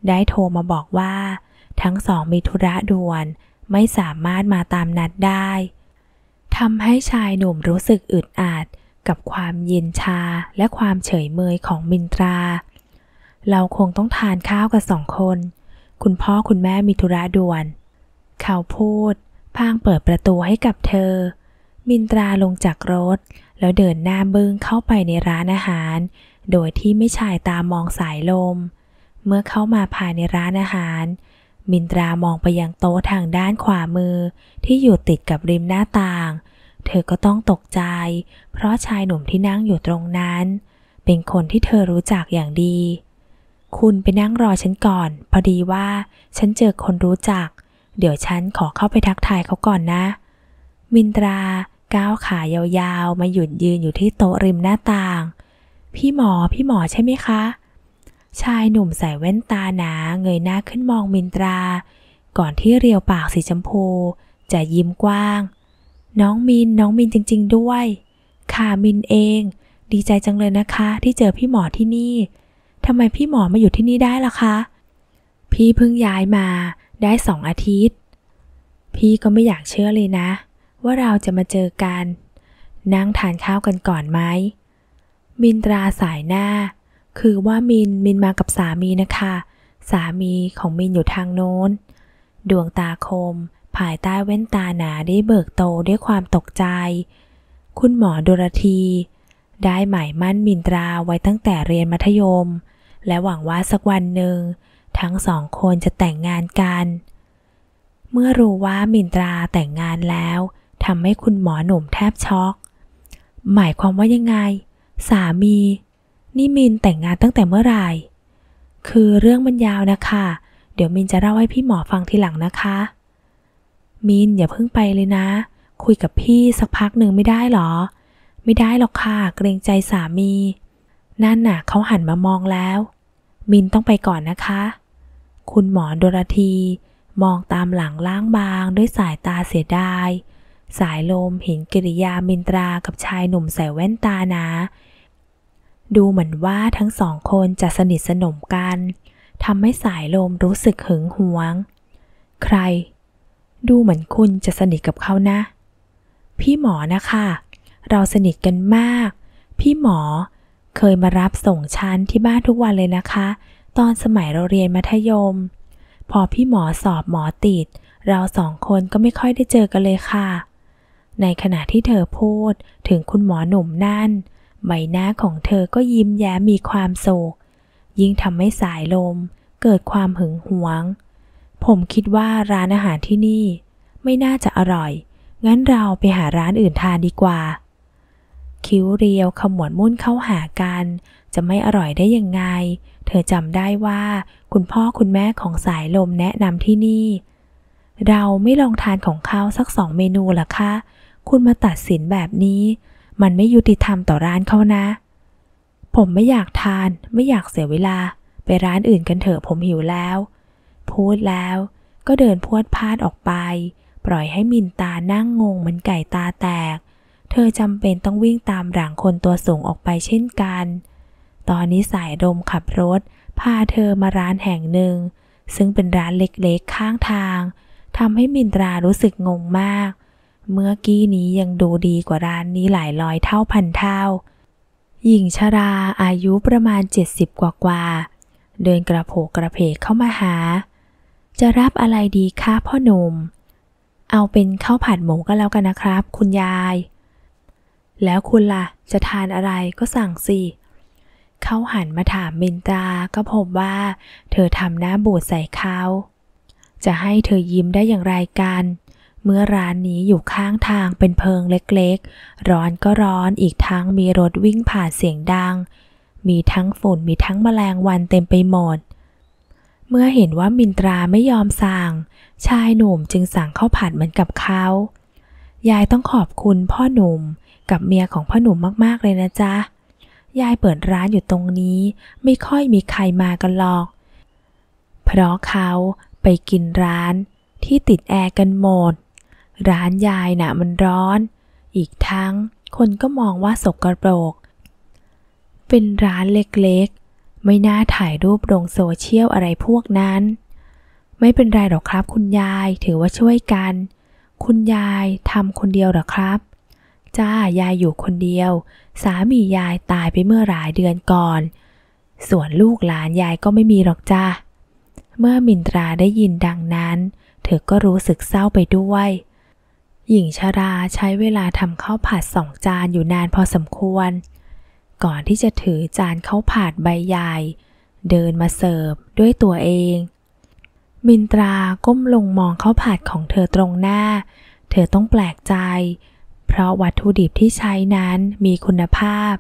ได้โทรมาบอกว่า ทั้งสองมีธุระด่วนไม่สามารถมาตามนัดได้ทำให้ชายหนุ่มรู้สึกอึดอัดกับความเย็นชาและความเฉยเมยของมินตรา เราคงต้องทานข้าวกับสองคน คุณพ่อคุณแม่มีธุระด่วน เขาพูดพางเปิดประตูให้กับเธอ มินตราลงจากรถ แล้วเดินหน้าบึ้งเข้าไปในร้านอาหาร โดยที่ไม่ชายตามองสายลม เมื่อเข้ามาภายในร้านอาหาร มินตรามองไปยังโต๊ะทางด้านขวามือที่อยู่ติดกับริมหน้าต่างเธอก็ต้องตกใจเพราะชายหนุ่มที่นั่งอยู่ตรงนั้น เป็นคนที่เธอรู้จักอย่างดี คุณไปนั่งรอฉันก่อน พอดีว่าฉันเจอคนรู้จัก เดี๋ยวฉันขอเข้าไปทักทายเขาก่อนนะ มินตรา ก้าวขายาวๆ มาหยุดยืนอยู่ที่โต๊ะริมหน้าต่าง พี่หมอพี่หมอใช่ไหมคะ ชายหนุ่มใส่แว่นตาหนาเงยหน้าขึ้นมองมินตรา ก่อนที่เรียวปากสีชมพู จะยิ้มกว้างน้องมินน้องมินจริง ๆด้วย ค่ะมินเอง ดีใจจังเลยนะคะ ที่เจอพี่หมอที่นี่ ทำไมพี่หมอมาอยู่ที่นี่ได้ล่ะคะ พี่เพิ่งย้ายมาได้สองอาทิตย์ พี่ก็ไม่อยากเชื่อเลยนะ ว่าเราจะมาเจอกัน นั่งทานข้าวกันก่อนไหม มินตราสายหน้า คือว่ามินมินมากับสามีนะคะ สามีของมินอยู่ทางโน้นดวงตาคมภายใต้เว้นตาหนาได้เบิกโตด้วยความตกใจ คุณหมอดุรธีได้หมายมั่นมินตราไว้ตั้งแต่เรียนมัธยม และหวังว่าสักวันหนึ่งทั้งสองคนจะแต่งงานกัน เมื่อรู้ว่ามินตราแต่งงานแล้วทำให้คุณหมอหนุ่มแทบช็อก หมายความว่ายังไง สามี นี่มินแต่งงานตั้งแต่เมื่อไหร่ คือเรื่องมันยาวนะคะ เดี๋ยวมินจะเล่าให้พี่หมอฟังทีหลังนะคะมินอย่าเพิ่งไปเลยนะ คุยกับพี่สักพักหนึ่งไม่ได้หรอ ไม่ได้หรอกค่ะเกรงใจสามีนั่นน่ะเขาหันมามองแล้ว มินต้องไปก่อนนะคะ คุณหมอโดราทีมองตามหลังล่างบางด้วยสายตาเสียดายสายลมเห็นกิริยามินตรากับชายหนุ่มใส่แว่นตานาดูเหมือนว่าทั้งสองคนจะสนิทสนมกันทำให้สายลมรู้สึกหึงหวง ใครดูเหมือนคุณจะสนิทกับเขานะ พี่หมอนะคะ เราสนิทกันมาก พี่หมอเคยมารับส่งชั้นที่บ้านทุกวันเลยนะคะ ตอนสมัยเราเรียนมัธยม พอพี่หมอสอบหมอติด เราสองคนก็ไม่ค่อยได้เจอกันเลยค่ะ ในขณะที่เธอพูด ถึงคุณหมอหนุ่มนั่นใบหน้าของเธอก็ยิ้มแย้มมีความสุขยิ่งทำให้สายลม เกิดความหึงหวงผมคิดว่าร้านอาหารที่นี่ไม่น่าจะอร่อย งั้นเราไปหาร้านอื่นทานดีกว่า คิ้วเรียวขมวดมุ่นเข้าหากัน จะไม่อร่อยได้ยังไง เธอจำได้ว่าคุณพ่อคุณแม่ของสายลมแนะนำที่นี่ เราไม่ลองทานของเขาสักสองเมนูหรอคะ คุณมาตัดสินแบบนี้ มันไม่ยุติธรรมต่อร้านเขานะ ผมไม่อยากทาน ไม่อยากเสียเวลา ไปร้านอื่นกันเถอะผมหิวแล้วพูดแล้วก็เดินพวดพาดออกไป ปล่อยให้มินตานั่งงงเหมือนไก่ตาแตก เธอจำเป็นต้องวิ่งตามหลังคนตัวสูงออกไปเช่นกัน ตอนนี้สายดมขับรถพาเธอมาร้านแห่งหนึ่ง ซึ่งเป็นร้านเล็กๆข้างทางทำให้มินตรารู้สึกงงมาก เมื่อกี้นี้ยังดูดีกว่าร้านนี้หลายร้อยเท่าพันเท่า หญิงชราอายุประมาณ 70 กว่ากว่าเดินกระโผกกระเพกเข้ามาหาจะรับอะไรดีคะพ่อ หนุ่ม เอาเป็นข้าวผัดหมูก็แล้วกันนะครับ คุณยาย แล้วคุณละ่ะจะทานอะไรก็สั่งสิ เขาหันมาถามมินตาก็พบว่าเธอทำหน้าบูดใส่เขาจะให้เธอยิ้มได้อย่างไรกัน เมื่อร้านนี้อยู่ข้างทางเป็นเพิงเล็กๆ ร้อนก็ร้อนอีกทั้งมีรถวิ่งผ่านเสียงดัง มีทั้งฝุ่นมีทั้งแมลงวันเต็มไปหมดเมื่อเห็นว่ามินตราไม่ยอมสั่ง ชายหนุ่มจึงสั่งข้าวผัดเหมือนกับเขา ยายต้องขอบคุณพ่อหนุ่มกับเมียของพ่อหนุ่มมากๆเลยนะจ๊ะ ยายเปิดร้านอยู่ตรงนี้ไม่ค่อยมีใครมากันหรอก เพราะเขาไปกินร้านที่ติดแอร์กันหมด ร้านยายนะ่ะ มันร้อน อีกทั้งคนก็มองว่าสกรปรก เป็นร้านเล็กไม่น่าถ่ายรูปลงโซเชียลอะไรพวกนั้น ไม่เป็นไรหรอกครับคุณยายถือว่าช่วยกัน คุณยายทำคนเดียวหรอครับ จ้ายายอยู่คนเดียว สามียายตายไปเมื่อหลายเดือนก่อน ส่วนลูกหลานยายก็ไม่มีหรอกจ้า เมื่อมินตราได้ยินดังนั้นเธอก็รู้สึกเศร้าไปด้วย หญิงชราใช้เวลาทำข้าวผัดสองจานอยู่นานพอสมควรก่อนที่จะถือจานข้าวผัดใบใหญ่เดินมาเสิร์ฟด้วยตัวเอง มินตราก้มลงมองข้าวผัดของเธอตรงหน้า เธอต้องแปลกใจ เพราะวัตถุดิบที่ใช้นั้นมีคุณภาพ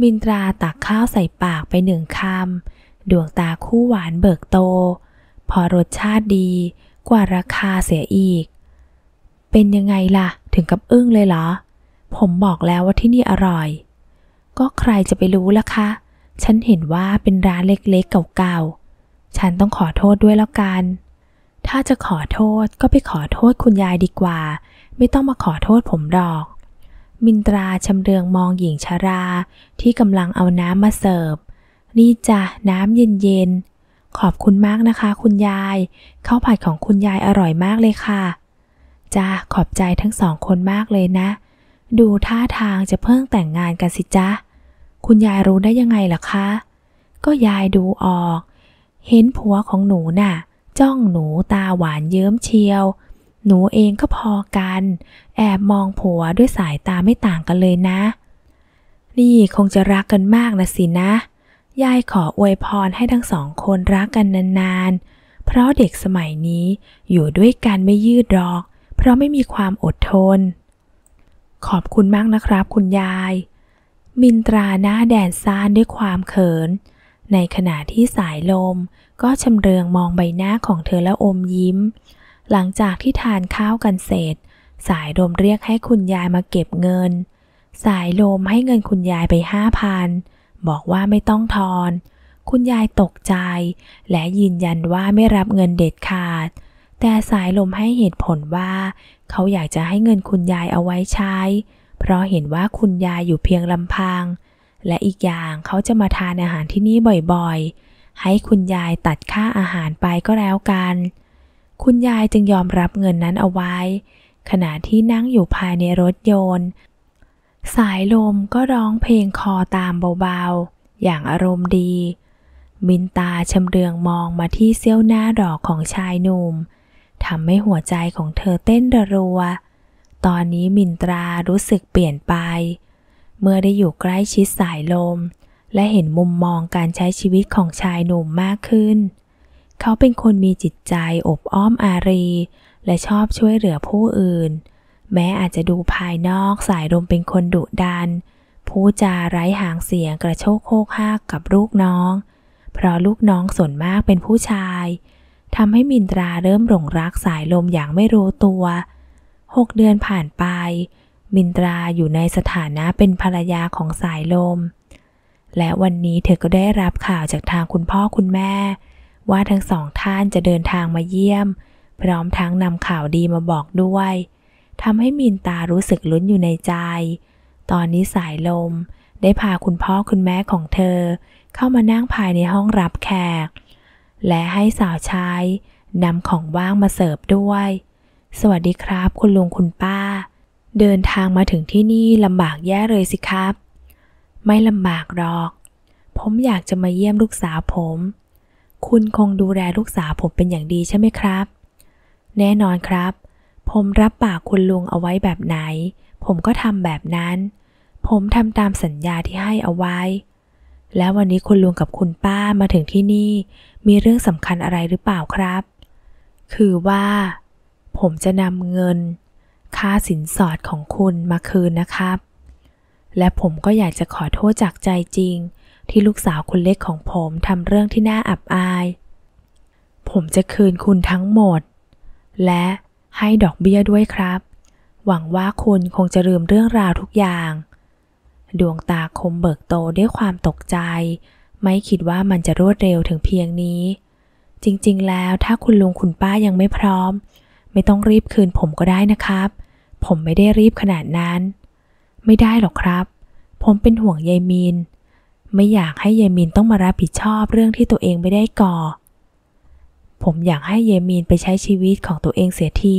มินตราตักข้าวใส่ปากไปหนึ่งคำ ดวงตาคู่หวานเบิกโต พอรสชาติดีกว่าราคาเสียอีก เป็นยังไงล่ะ ถึงกับอึ้งเลยเหรอ ผมบอกแล้วว่าที่นี่อร่อยก็ใครจะไปรู้ล่ะคะ ฉันเห็นว่าเป็นร้านเล็กๆเก่าๆ ฉันต้องขอโทษด้วยแล้วกัน ถ้าจะขอโทษก็ไปขอโทษคุณยายดีกว่า ไม่ต้องมาขอโทษผมหรอก มินตราชำเรืองมองหญิงชาราที่กำลังเอาน้ำมาเสิร์ฟ นี่จ้ะน้ำเย็นๆ ขอบคุณมากนะคะ คุณยายข้าวผัดของคุณยายอร่อยมากเลยค่ะ จ้าขอบใจทั้งสองคนมากเลยนะดูท่าทางจะเพิ่งแต่งงานกันสิจ๊ะ คุณยายรู้ได้ยังไงล่ะคะ ก็ยายดูออก เห็นผัวของหนูน่ะ จ้องหนูตาหวานเยิ้มเชียว หนูเองก็พอกัน แอบมองผัวด้วยสายตาไม่ต่างกันเลยนะ นี่คงจะรักกันมากนะสินะ ยายขออวยพรให้ทั้งสองคนรักกันนานๆ เพราะเด็กสมัยนี้อยู่ด้วยกันไม่ยืดรอก เพราะไม่มีความอดทนขอบคุณมากนะครับคุณยาย มินตราหน้าแดนซ่านด้วยความเขิน ในขณะที่สายลมก็ชำเรืองมองใบหน้าของเธอและอมยิ้ม หลังจากที่ทานข้าวกันเสร็จสายลมเรียกให้คุณยายมาเก็บเงิน สายลมให้เงินคุณยายไปห้าพันบอกว่าไม่ต้องทอน คุณยายตกใจและยืนยันว่าไม่รับเงินเด็ดขาด แต่สายลมให้เหตุผลว่าเขาอยากจะให้เงินคุณยายเอาไว้ใช้ เพราะเห็นว่าคุณยายอยู่เพียงลำพัง และอีกอย่างเขาจะมาทานอาหารที่นี่บ่อยๆ ให้คุณยายตัดค่าอาหารไปก็แล้วกัน คุณยายจึงยอมรับเงินนั้นเอาไว้ ขณะที่นั่งอยู่ภายในรถยนต์ สายลมก็ร้องเพลงคอตามเบาๆ อย่างอารมณ์ดี มินตาชำเรืองมองมาที่เซี่ยวหน้าดอกของชายหนุ่มทำให้หัวใจของเธอเต้นรัว ตอนนี้มินตรารู้สึกเปลี่ยนไป เมื่อได้อยู่ใกล้ชิดสายลม และเห็นมุมมองการใช้ชีวิตของชายหนุ่มมากขึ้น เขาเป็นคนมีจิตใจอบอ้อมอารี และชอบช่วยเหลือผู้อื่น แม้อาจจะดูภายนอก สายลมเป็นคนดุดัน ผู้จาไร้หางเสียงกระโชกโคกหักกับลูกน้อง เพราะลูกน้องส่วนมากเป็นผู้ชายทำให้มินตราเริ่มหลงรักสายลมอย่างไม่รู้ตัว หกเดือนผ่านไป มินตราอยู่ในสถานะเป็นภรรยาของสายลม และวันนี้เธอก็ได้รับข่าวจากทางคุณพ่อคุณแม่ ว่าทั้งสองท่านจะเดินทางมาเยี่ยม พร้อมทั้งนำข่าวดีมาบอกด้วย ทำให้มินตารู้สึกลุ้นอยู่ในใจ ตอนนี้สายลมได้พาคุณพ่อคุณแม่ของเธอ เข้ามานั่งภายในห้องรับแขกและให้สาวใช้นำของว่างมาเสิร์ฟด้วย สวัสดีครับ คุณลุงคุณป้า เดินทางมาถึงที่นี่ลำบากแย่เลยสิครับ ไม่ลำบากหรอก ผมอยากจะมาเยี่ยมลูกสาวผม คุณคงดูแลลูกสาวผมเป็นอย่างดีใช่ไหมครับ แน่นอนครับ ผมรับปากคุณลุงเอาไว้แบบไหน ผมก็ทำแบบนั้น ผมทำตามสัญญาที่ให้เอาไว้แล้ววันนี้คุณลุงกับคุณป้ามาถึงที่นี่ มีเรื่องสำคัญอะไรหรือเปล่าครับ คือว่าผมจะนำเงิน ค่าสินสอดของคุณมาคืนนะครับ และผมก็อยากจะขอโทษจากใจจริงที่ลูกสาวคุณเล็กของผมทำเรื่องที่น่าอับอาย ผมจะคืนคุณทั้งหมด และให้ดอกเบี้ยด้วยครับ หวังว่าคุณคงจะลืมเรื่องราวทุกอย่างดวงตาคมเบิกโตด้วยความตกใจ ไม่คิดว่ามันจะรวดเร็วถึงเพียงนี้ จริงๆ แล้วถ้าคุณลุงคุณป้ายังไม่พร้อม ไม่ต้องรีบคืนผมก็ได้นะครับ ผมไม่ได้รีบขนาดนั้น ไม่ได้หรอกครับ ผมเป็นห่วงยายมินไม่อยากให้ยายมินต้องมารับผิดชอบเรื่องที่ตัวเองไม่ได้ก่อ ผมอยากให้ยายมินไปใช้ชีวิตของตัวเองเสียที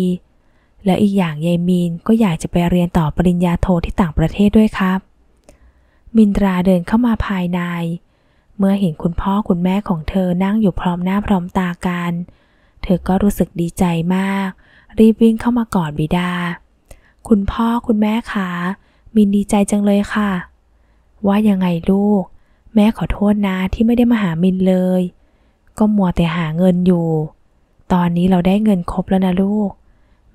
และอีกอย่างยายมีนก็อยากจะไปเรียนต่อปริญญาโทที่ต่างประเทศด้วยครับมินตราเดินเข้ามาภายใน เมื่อเห็นคุณพ่อคุณแม่ของเธอนั่งอยู่พร้อมหน้าพร้อมตากัน เธอก็รู้สึกดีใจมาก รีบวิ่งเข้ามากอดบิดา คุณพ่อคุณแม่คะ มินดีใจจังเลยค่ะ ว่ายังไงลูก แม่ขอโทษนะที่ไม่ได้มาหามินเลย ก็มัวแต่หาเงินอยู่ ตอนนี้เราได้เงินครบแล้วนะลูก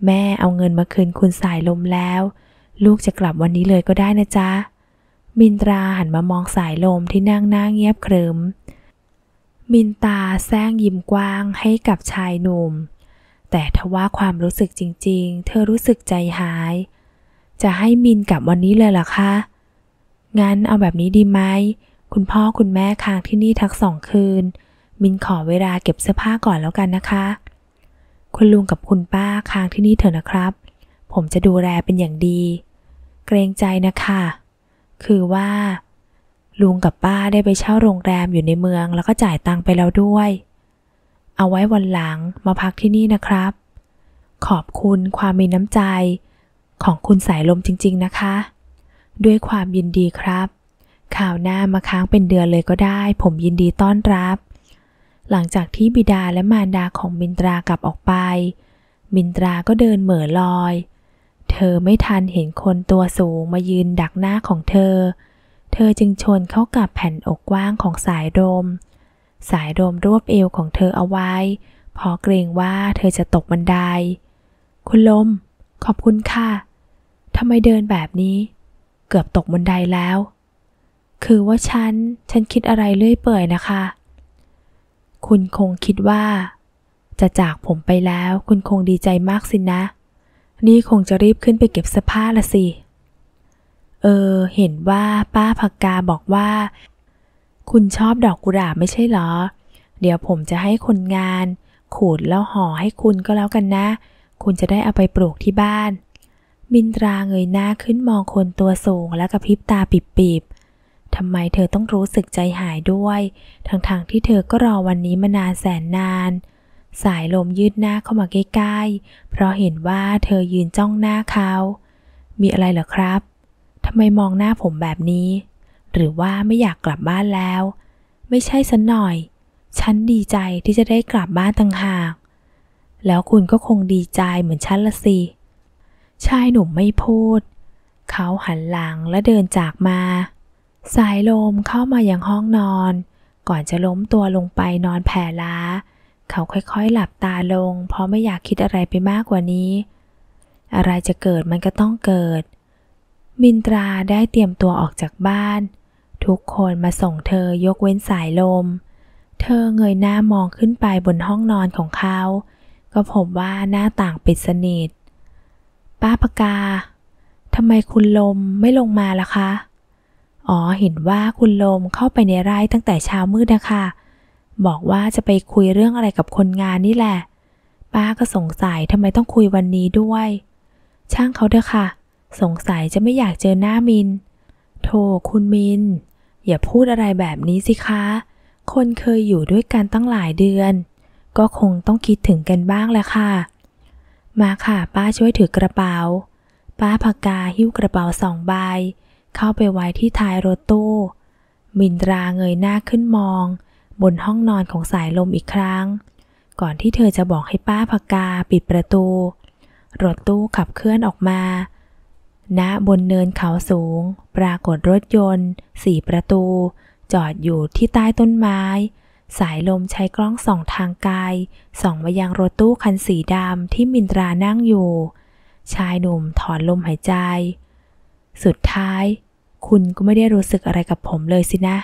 แม่เอาเงินมาคืนคุณสายลมแล้ว ลูกจะกลับวันนี้เลยก็ได้นะจ๊ะมินตราหันมามองสายลมที่นั่งหน้าเงียบเคลิมมินตาแซงยิ้มกว้างให้กับชายหนุ่ม แต่ทว่าความรู้สึกจริงๆ เธอรู้สึกใจหาย จะให้มินกลับวันนี้เลยหรอคะ งั้นเอาแบบนี้ดีไหม คุณพ่อคุณแม่ค้างที่นี่ทักสองคืน มินขอเวลาเก็บเสื้อผ้าก่อนแล้วกันนะคะ คุณลุงกับคุณป้าค้างที่นี่เถอะนะครับ ผมจะดูแลเป็นอย่างดี เกรงใจนะคะคือว่า ลุงกับป้าได้ไปเช่าโรงแรมอยู่ในเมือง แล้วก็จ่ายตังค์ไปแล้วด้วย เอาไว้วันหลังมาพักที่นี่นะครับ ขอบคุณความมีน้ำใจ ของคุณสายลมจริงๆนะคะ ด้วยความยินดีครับ ข่าวหน้ามาค้างเป็นเดือนเลยก็ได้ ผมยินดีต้อนรับ หลังจากที่บิดาและมารดาของมินตรากลับออกไป มินตราก็เดินเหม่อลอยเธอไม่ทันเห็นคนตัวสูง มายืนดักหน้าของเธอ เธอจึงชนเข้ากับแผ่นอกกว้างของสายลมสายลมรวบเอวของเธอเอาไว้ พอเกรงว่าเธอจะตกบันได คุณลม ขอบคุณค่ะทำไมเดินแบบนี้ เกือบตกบันไดแล้ว คือว่าฉันฉันคิดอะไรเลื่อยเปื่อยนะคะ คุณคงคิดว่า จะจากผมไปแล้วคุณคงดีใจมากสินะเนี่คงจะรีบขึ้นไปเก็บเสื้อผ้าละสิ เออ เห็นว่าป้าผักกาบอกว่า คุณชอบดอกกุหลาบไม่ใช่หรอ เดี๋ยวผมจะให้คนงาน ขูดแล้วห่อให้คุณก็แล้วกันนะ คุณจะได้เอาไปปลูกที่บ้าน มินตราเงยหน้าขึ้นมองคนตัวสูงและกระพริบตาปิบๆ ทำไมเธอต้องรู้สึกใจหายด้วย ทั้งๆทที่เธอก็รอวันนี้มานานแสนนานานสายลมยืดหน้าเข้ามาใกล้ๆเพราะเห็นว่าเธอยืนจ้องหน้าเขา มีอะไรเหรอครับทำไมมองหน้าผมแบบนี้ หรือว่าไม่อยากกลับบ้านแล้ว ไม่ใช่สันหน่อย ฉันดีใจที่จะได้กลับบ้านต่างหาก แล้วคุณก็คงดีใจเหมือนฉันละสิชายหนุ่มไม่พูด เขาหันหลังและเดินจากมา สายลมเข้ามายัางห้องนอน ก่อนจะล้มตัวลงไปนอนแผ่ล้าเขาค่อย ๆ หลับตาลง เพราะไม่อยากคิดอะไรไปมากกว่านี้ อะไรจะเกิดมันก็ต้องเกิด มินตราได้เตรียมตัวออกจากบ้าน ทุกคนมาส่งเธอยกเว้นสายลม เธอเงยหน้ามองขึ้นไปบนห้องนอนของเขา ก็พบว่าหน้าต่างปิดสนิท ป้าปากา ทำไมคุณลมไม่ลงมาล่ะคะ อ๋อเห็นว่าคุณลมเข้าไปในไร่ตั้งแต่เช้ามืดนะคะบอกว่าจะไปคุยเรื่องอะไรกับคนงานนี่แหละ ป้าก็สงสัยทำไมต้องคุยวันนี้ด้วย ช่างเขาเถอะค่ะ สงสัยจะไม่อยากเจอหน้ามิน โทรคุณมิน อย่าพูดอะไรแบบนี้สิคะ คนเคยอยู่ด้วยกันตั้งหลายเดือน ก็คงต้องคิดถึงกันบ้างแหละค่ะ มาค่ะ ป้าช่วยถือกระเป๋า ป้าพากาหิ้วกระเป๋าสองใบเข้าไปไว้ที่ท้ายรถตู้มินตราเงยหน้าขึ้นมองบนห้องนอนของสายลมอีกครั้ง ก่อนที่เธอจะบอกให้ป้าพกาปิดประตู รถตู้ขับเคลื่อนออกมาณนะบนเนินเขาสูง ปรากฏรถยนต์สี่ประตู จอดอยู่ที่ใต้ต้นไม้ สายลมใช้กล้องส่องทางไกลส่องมายังรถตู้คันสีดำที่มินตรานั่งอยู่ ชายหนุ่มถอนลมหายใจ สุดท้ายคุณก็ไม่ได้รู้สึกอะไรกับผมเลยสินะ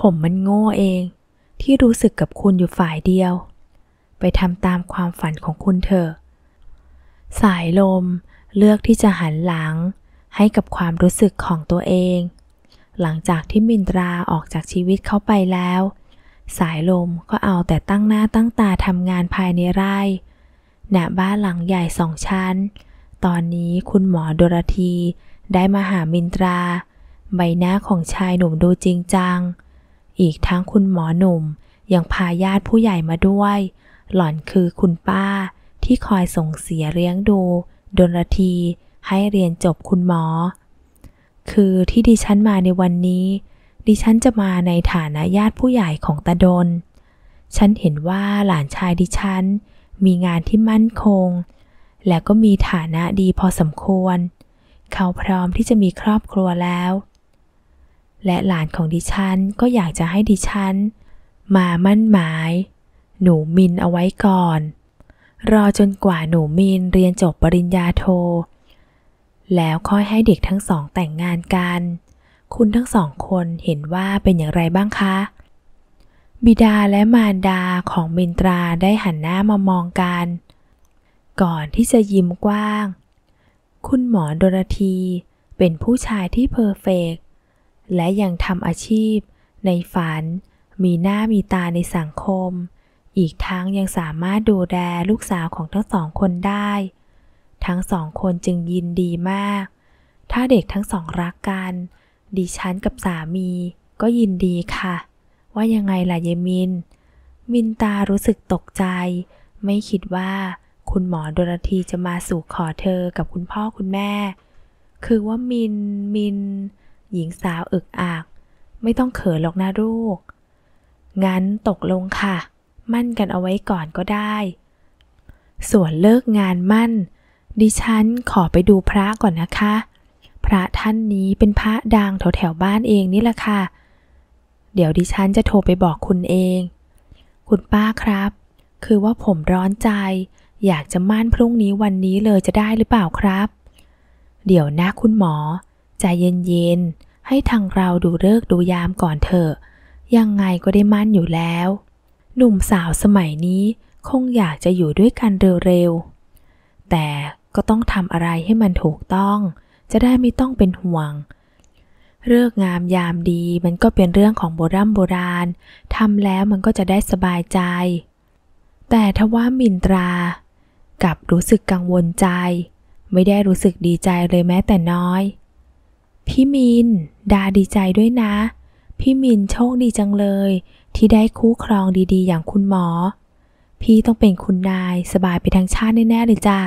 ผมมันโง่เองที่รู้สึกกับคุณอยู่ฝ่ายเดียว ไปทำตามความฝันของคุณเถอะสายลมเลือกที่จะหันหลังให้กับความรู้สึกของตัวเอง หลังจากที่มินตราออกจากชีวิตเขาไปแล้ว สายลมก็เอาแต่ตั้งหน้าตั้งตาทำงานภายในไร่ หน้าบ้านหลังใหญ่สองชั้น ตอนนี้คุณหมอดรธีได้มาหามินตรา ใบหน้าของชายหนุ่มดูจริงจังอีกทั้งคุณหมอหนุ่มยังพาญาติผู้ใหญ่มาด้วย หล่อนคือคุณป้าที่คอยส่งเสียเลี้ยงดูดนรทีให้เรียนจบคุณหมอ คือที่ดิฉันมาในวันนี้ ดิฉันจะมาในฐานะญาติผู้ใหญ่ของตาดน ฉันเห็นว่าหลานชายดิฉัน มีงานที่มั่นคง และก็มีฐานะดีพอสมควร เขาพร้อมที่จะมีครอบครัวแล้วและหลานของดิฉัน ก็อยากจะให้ดิฉัน มามั่นหมาย หนูมินเอาไว้ก่อน รอจนกว่าหนูมินเรียนจบปริญญาโท แล้วค่อยให้เด็กทั้งสอง แต่งงานกัน คุณทั้งสองคนเห็นว่าเป็นอย่างไรบ้างคะ บิดาและมารดาของมินตราได้หันหน้ามามองกัน ก่อนที่จะยิ้มกว้าง คุณหมอโดนทีเป็นผู้ชายที่เพอร์เฟกและยังทำอาชีพในฝัน มีหน้ามีตาในสังคม อีกทั้งยังสามารถดูแลลูกสาวของทั้งสองคนได้ ทั้งสองคนจึงยินดีมาก ถ้าเด็กทั้งสองรักกันดิฉันกับสามี ก็ยินดีค่ะ ว่ายังไงล่ะเยมิน มินตารู้สึกตกใจ ไม่คิดว่าคุณหมอดนทีจะมาสู่ขอเธอกับคุณพ่อคุณแม่ คือว่ามิน มินหญิงสาวอึกอักไม่ต้องเขินหรอกนะลูก งั้นตกลงค่ะ มั่นกันเอาไว้ก่อนก็ได้ ส่วนเลิกงานมั่น ดิฉันขอไปดูพระก่อนนะคะ พระท่านนี้เป็นพระดังแถวแถวบ้านเองนี่แหละค่ะ เดี๋ยวดิฉันจะโทรไปบอกคุณเอง คุณป้าครับ คือว่าผมร้อนใจ อยากจะมั่นพรุ่งนี้วันนี้เลยจะได้หรือเปล่าครับ เดี๋ยวนะคุณหมอใจเย็นให้ทางเราดูเลิกดูยามก่อนเถอะ ยังไงก็ได้มั่นอยู่แล้ว หนุ่มสาวสมัยนี้คงอยากจะอยู่ด้วยกันเร็วๆ แต่ก็ต้องทำอะไรให้มันถูกต้อง จะได้ไม่ต้องเป็นห่วง เลิกงามยามดีมันก็เป็นเรื่องของโบรโบราณทำแล้วมันก็จะได้สบายใจ แต่ทว่ามินตรากับรู้สึกกังวลใจ ไม่ได้รู้สึกดีใจเลยแม้แต่น้อยพี่มินดาดีใจด้วยนะ พี่มินโชคดีจังเลย ที่ได้คู่ครองดี ๆ อย่างคุณหมอ พี่ต้องเป็นคุณนายสบายไปทั้งชาติแน่ๆเลยจ้ะ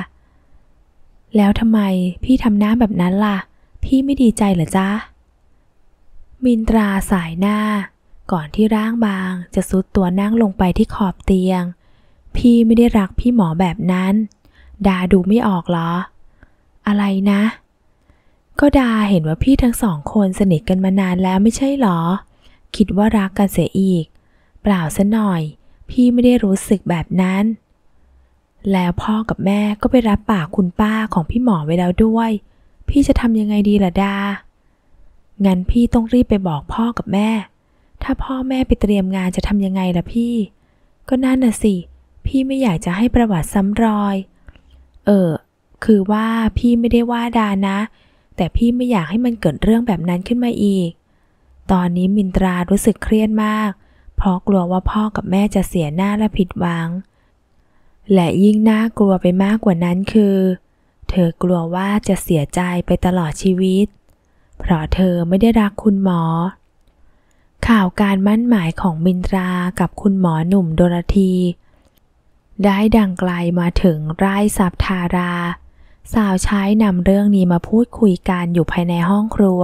แล้วทำไมพี่ทำหน้าแบบนั้นล่ะ พี่ไม่ดีใจเหรอจ๊ะ มินตราสายหน้า ก่อนที่ร่างบางจะซุดตัวนั่งลงไปที่ขอบเตียง พี่ไม่ได้รักพี่หมอแบบนั้น ดาดูไม่ออกเหรอ อะไรนะก็ดาเห็นว่าพี่ทั้งสองคน สนิทกันมานานแล้วไม่ใช่หรอ คิดว่ารักกันเสียอีก เปล่าซะหน่อย พี่ไม่ได้รู้สึกแบบนั้น แล้วพ่อกับแม่ก็ไปรับปากคุณป้าของพี่หมอไว้แล้วด้วย พี่จะทำยังไงดีล่ะดา งั้นพี่ต้องรีบไปบอกพ่อกับแม่ ถ้าพ่อแม่ไปเตรียมงานจะทำยังไงล่ะพี่ ก็นั่นน่ะสิ พี่ไม่อยากจะให้ประวัติซ้ำรอย เออคือว่าพี่ไม่ได้ว่าดานะแต่พี่ไม่อยากให้มันเกิดเรื่องแบบนั้นขึ้นมาอีก ตอนนี้มินตรารู้สึกเครียดมาก เพราะกลัวว่าพ่อกับแม่จะเสียหน้าและผิดหวัง และยิ่งน่ากลัวไปมากกว่านั้นคือ เธอกลัวว่าจะเสียใจไปตลอดชีวิต เพราะเธอไม่ได้รักคุณหมอ ข่าวการมั่นหมายของมินตรากับคุณหมอหนุ่มโดรธีได้ดังไกลมาถึงไร่สับทาราสาวใช้นำเรื่องนี้มาพูดคุยกันอยู่ภายในห้องครัว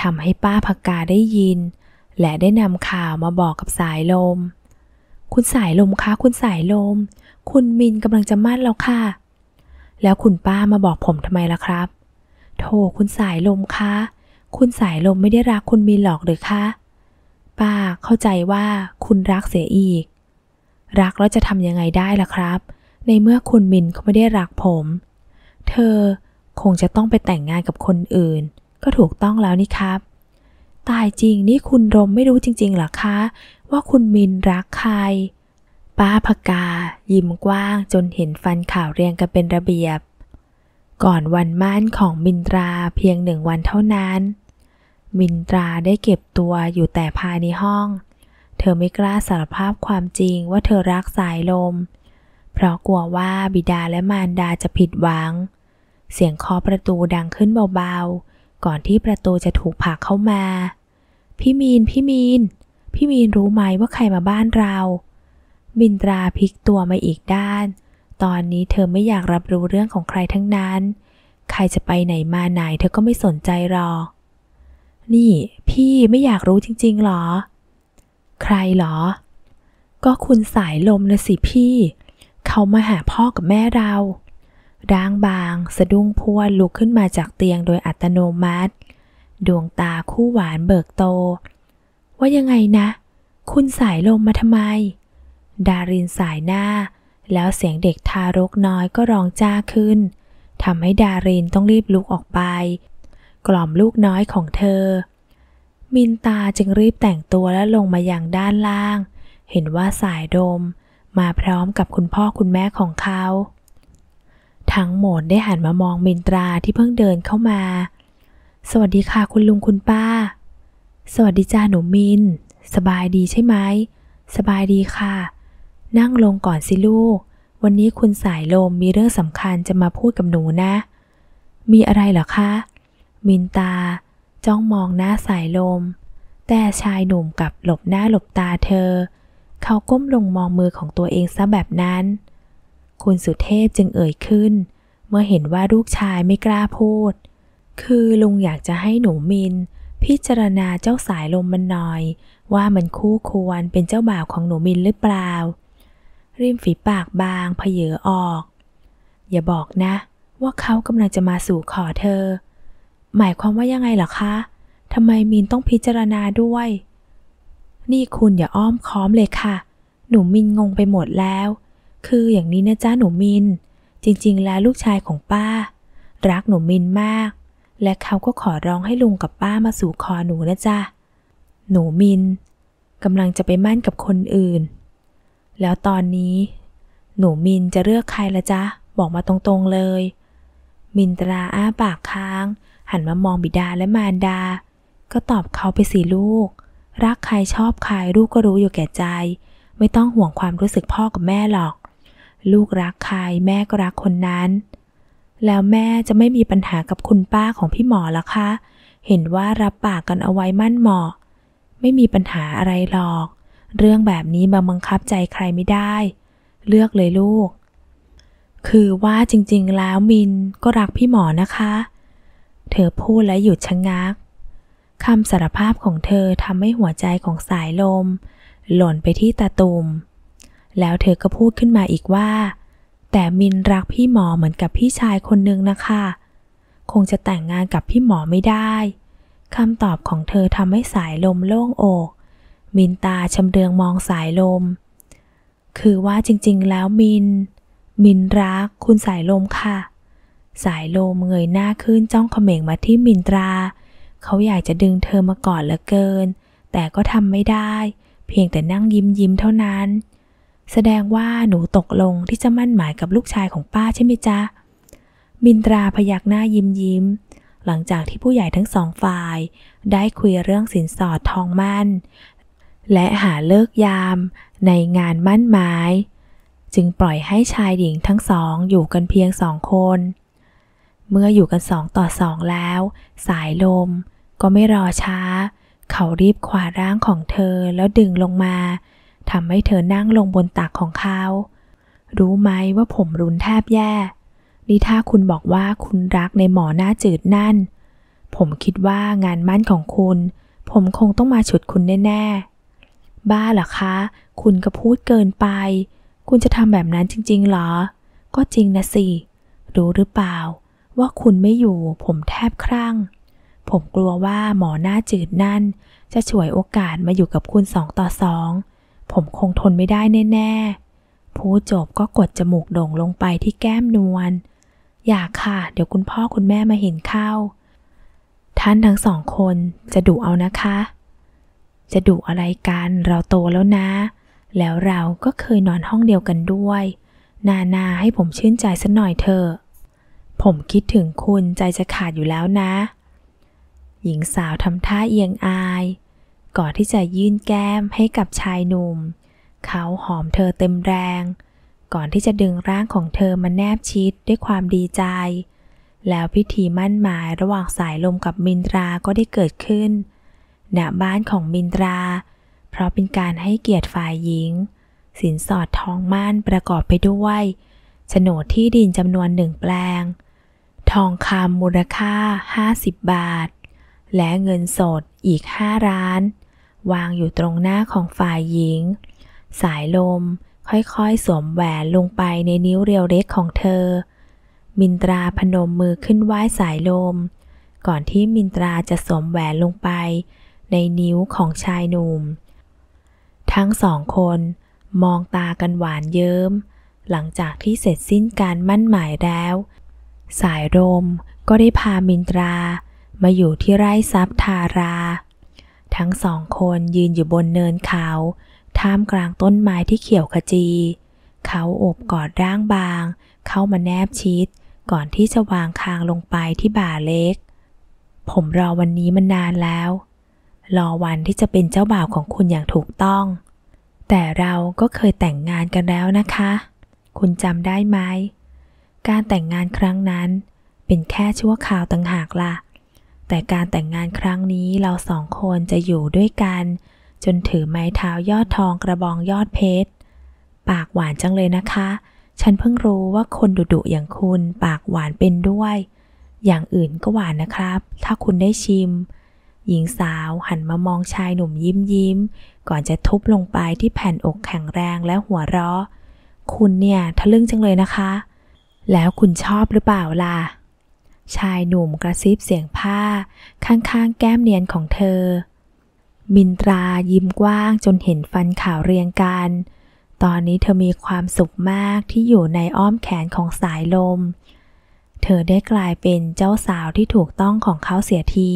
ทำให้ป้าพักกาได้ยิน และได้นำข่าวมาบอกกับสายลม คุณสายลมคะ คุณสายลม คุณมินกำลังจะมั่นแล้วค่ะ แล้วคุณป้ามาบอกผมทำไมล่ะครับโธ่คุณสายลมคะ คุณสายลมไม่ได้รักคุณมินหรอกหรือคะป้าเข้าใจว่าคุณรักเสียอีก รักแล้วจะทำยังไงได้ล่ะครับ ในเมื่อคุณมินเขาไม่ได้รักผมเธอคงจะต้องไปแต่งงานกับคนอื่น ก็ถูกต้องแล้วนี่ครับ ตายจริงนี่คุณรมไม่รู้จริงๆหรอคะ ว่าคุณมินรักใคร ป้าพกายิ้มกว้างจนเห็นฟันข่าวเรียงกันเป็นระเบียบ ก่อนวันมั่นของมินตราเพียงหนึ่งวันเท่านั้น มินตราได้เก็บตัวอยู่แต่ภายในห้อง เธอไม่กล้าสารภาพความจริงว่าเธอรักสายลมเพราะกลัวว่าบิดาและมารดาจะผิดหวังเสียงเคาะประตูดังขึ้นเบา ๆ ก่อนที่ประตูจะถูกผลักเข้ามา พี่มีน พี่มีน พี่มีนรู้ไหมว่าใครมาบ้านเรา บินตราพลิกตัวมาอีกด้าน ตอนนี้เธอไม่อยากรับรู้เรื่องของใครทั้งนั้น ใครจะไปไหนมาไหนเธอก็ไม่สนใจหรอกนี่ พี่ไม่อยากรู้จริงๆหรอ ใครหรอ ก็คุณสายลมนะสิพี่ เขามาหาพ่อกับแม่เราร่างบางสะดุ้งพวดลุก ขึ้นมาจากเตียงโดยอัตโนมัติดวงตาคู่หวานเบิกโต ว่ายังไงนะ คุณสายลมมาทำไม ดารินสายหน้า แล้วเสียงเด็กทารกน้อยก็ร้องจ้าขึ้นทำให้ดารินต้องรีบลุกออกไป กล่อมลูกน้อยของเธอ มินตาจึงรีบแต่งตัวและลงมาอย่างด้านล่าง เห็นว่าสายลมมาพร้อมกับคุณพ่อคุณแม่ของเขาทั้งหมดได้หันมามองมินตราที่เพิ่งเดินเข้ามา สวัสดีค่ะคุณลุงคุณป้า สวัสดีจ้าหนูมิน สบายดีใช่ไหม สบายดีค่ะ นั่งลงก่อนสิลูก วันนี้คุณสายลมมีเรื่องสำคัญจะมาพูดกับหนูนะ มีอะไรเหรอคะ มินตาจ้องมองหน้าสายลม แต่ชายหนุ่มกับหลบหน้าหลบตาเธอ เขาก้มลงมองมือของตัวเองซะแบบนั้นคุณสุเทพจึงเอ่ยขึ้น เมื่อเห็นว่าลูกชายไม่กล้าพูด คือ ลุงอยากจะให้หนูมิน พิจารณาเจ้าสายลมมันหน่อย ว่ามันคู่ควรเป็นเจ้าบ่าวของหนูมินหรือเปล่า ริมฝีปากบางเพเยอออก อย่าบอกนะ ว่าเขากำลังจะมาสู่ขอเธอ หมายความว่ายังไงหรอคะทำไมมินต้องพิจารณาด้วย นี่คุณอย่าอ้อมค้อมเลยค่ะ หนูมินงงไปหมดแล้วคืออย่างนี้นะจ้าหนูมิน จริงๆแล้วลูกชายของป้า รักหนูมินมาก และเขาก็ขอร้องให้ลุงกับป้ามาสู่คอหนูนะจ้าหนูมินกำลังจะไปมั่นกับคนอื่น แล้วตอนนี้ หนูมินจะเลือกใครละจ๊ะบอกมาตรงๆเลย มินตราอ้าปากค้าง หันมามองบิดาและมารดา ก็ตอบเขาไปสิลูก รักใครชอบใคร ลูกก็รู้อยู่แก่ใจ ไม่ต้องห่วงความรู้สึกพ่อกับแม่หรอกลูกรักใคร แม่ก็รักคนนั้น แล้วแม่จะไม่มีปัญหากับคุณป้าของพี่หมอละคะ เห็นว่ารับปากกันเอาไว้มั่นเหมาะไม่มีปัญหาอะไรหรอก เรื่องแบบนี้บังบังคับใจใครไม่ได้ เลือกเลยลูก คือว่าจริงๆ แล้วมินก็รักพี่หมอนะคะ เธอพูดและหยุดชะงักคำสารภาพของเธอทำให้หัวใจของสายลม หล่นไปที่ตาตุ่มแล้วเธอก็พูดขึ้นมาอีกว่า แต่มินรักพี่หมอเหมือนกับพี่ชายคนนึงนะคะ คงจะแต่งงานกับพี่หมอไม่ได้คำตอบของเธอทำให้สายลมโล่งอก มินตาชำเดืองมองสายลม คือว่าจริงๆ แล้วมิน มินรักคุณสายลมค่ะ สายลมเงยหน้าขึ้นจ้องเขม่งมาที่มินตราเขาอยากจะดึงเธอมาก่อนเหลือเกิน แต่ก็ทำไม่ได้ เพียงแต่นั่งยิ้มยิ้มเท่านั้นแสดงว่าหนูตกลงที่จะมั่นหมายกับลูกชายของป้าใช่ไหมจ๊ะ มินตราพยักหน้ายิ้มยิ้ม หลังจากที่ผู้ใหญ่ทั้งสองฝ่าย ได้คุยเรื่องสินสอดทองมั่น และหาเลิกยามในงานมั่นหมาย จึงปล่อยให้ชายหญิงทั้งสองอยู่กันเพียงสองคน เมื่ออยู่กันสองต่อสองแล้ว สายลม ก็ไม่รอช้า เขารีบขวาร่างของเธอแล้วดึงลงมาทำให้เธอนั่งลงบนตักของเขารู้ไหมว่าผมรุนแทบแย่ นี่ถ้าคุณบอกว่าคุณรักในหมอหน้าจืดนั่น ผมคิดว่างานมั่นของคุณ ผมคงต้องมาฉุดคุณแน่ๆ บ้าเหรอคะ คุณก็พูดเกินไป คุณจะทำแบบนั้นจริงๆหรอ ก็จริงนะสิ รู้หรือเปล่า ว่าคุณไม่อยู่ ผมแทบครั่ง ผมกลัวว่าหมอหน้าจืดนั่น จะฉวยโอกาสมาอยู่กับคุณสองต่อสองผมคงทนไม่ได้แน่ ๆ ผู้จบก็กดจมูกโด่งลงไปที่แก้มนวล อยากค่ะ เดี๋ยวคุณพ่อคุณแม่มาเห็นเข้า ท่านทั้งสองคนจะดุเอานะคะ จะดุอะไรกัน เราโตแล้วนะ แล้วเราก็เคยนอนห้องเดียวกันด้วย นานา ให้ผมชื่นใจสักหน่อยเถอะผมคิดถึงคุณใจจะขาดอยู่แล้วนะ หญิงสาวทำท่าเอียงอายก่อนที่จะยื่นแก้มให้กับชายหนุ่ม เขาหอมเธอเต็มแรง ก่อนที่จะดึงร่างของเธอมาแนบชิดด้วยความดีใจ แล้วพิธีมั่นหมายระหว่างสายลมกับมินตราก็ได้เกิดขึ้นณบ้านของมินตรา เพราะเป็นการให้เกียรติฝ่ายหญิง สินสอดทองมั่นประกอบไปด้วย โฉนดที่ดินจำนวนหนึ่งแปลง ทองคำมูลค่า 50 บาท และเงินสดอีก5ล้านวางอยู่ตรงหน้าของฝ่ายหญิง สายลมค่อยๆสวมแหวนลงไปในนิ้วเรียวเล็กของเธอ มินตราพนมมือขึ้นไหว้สายลม ก่อนที่มินตราจะสวมแหวนลงไป ในนิ้วของชายหนุ่ม ทั้งสองคนมองตากันหวานเยิ้มหลังจากที่เสร็จสิ้นการมั่นหมายแล้ว สายลมก็ได้พามินตรามาอยู่ที่ไร่ซับทาราทั้งสองคนยืนอยู่บนเนินเขาท่ามกลางต้นไม้ที่เขียวขจี เขาโอบกอดร่างบาง เข้ามาแนบชิด ก่อนที่จะวางคางลงไปที่บ่าเล็ก ผมรอวันนี้มันนานแล้ว รอวันที่จะเป็นเจ้าบ่าวของคุณอย่างถูกต้อง แต่เราก็เคยแต่งงานกันแล้วนะคะ คุณจำได้ไหมการแต่งงานครั้งนั้นเป็นแค่ชั่วคราวต่างหากละ่ะแต่การแต่งงานครั้งนี้เราสองคนจะอยู่ด้วยกัน จนถือไม้เท้ายอดทองกระบองยอดเพชรปากหวานจังเลยนะคะ ฉันเพิ่งรู้ว่าคนดุๆอย่างคุณปากหวานเป็นด้วย อย่างอื่นก็หวานนะครับ ถ้าคุณได้ชิม หญิงสาวหันมามองชายหนุ่มยิ้มยิ้ม ก่อนจะทุบลงไปที่แผ่นอกแข็งแรงและหัวเราะ คุณเนี่ยทะลึ่งจังเลยนะคะ แล้วคุณชอบหรือเปล่าล่ะชายหนุ่มกระซิบเสียงผ้าข้างๆแก้มเนียนของเธอ มินตรายิ้มกว้างจนเห็นฟันขาวเรียงกัน ตอนนี้เธอมีความสุขมากที่อยู่ในอ้อมแขนของสายลม เธอได้กลายเป็นเจ้าสาวที่ถูกต้องของเขาเสียที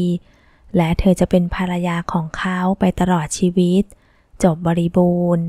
และเธอจะเป็นภรรยาของเขาไปตลอดชีวิต จบบริบูรณ์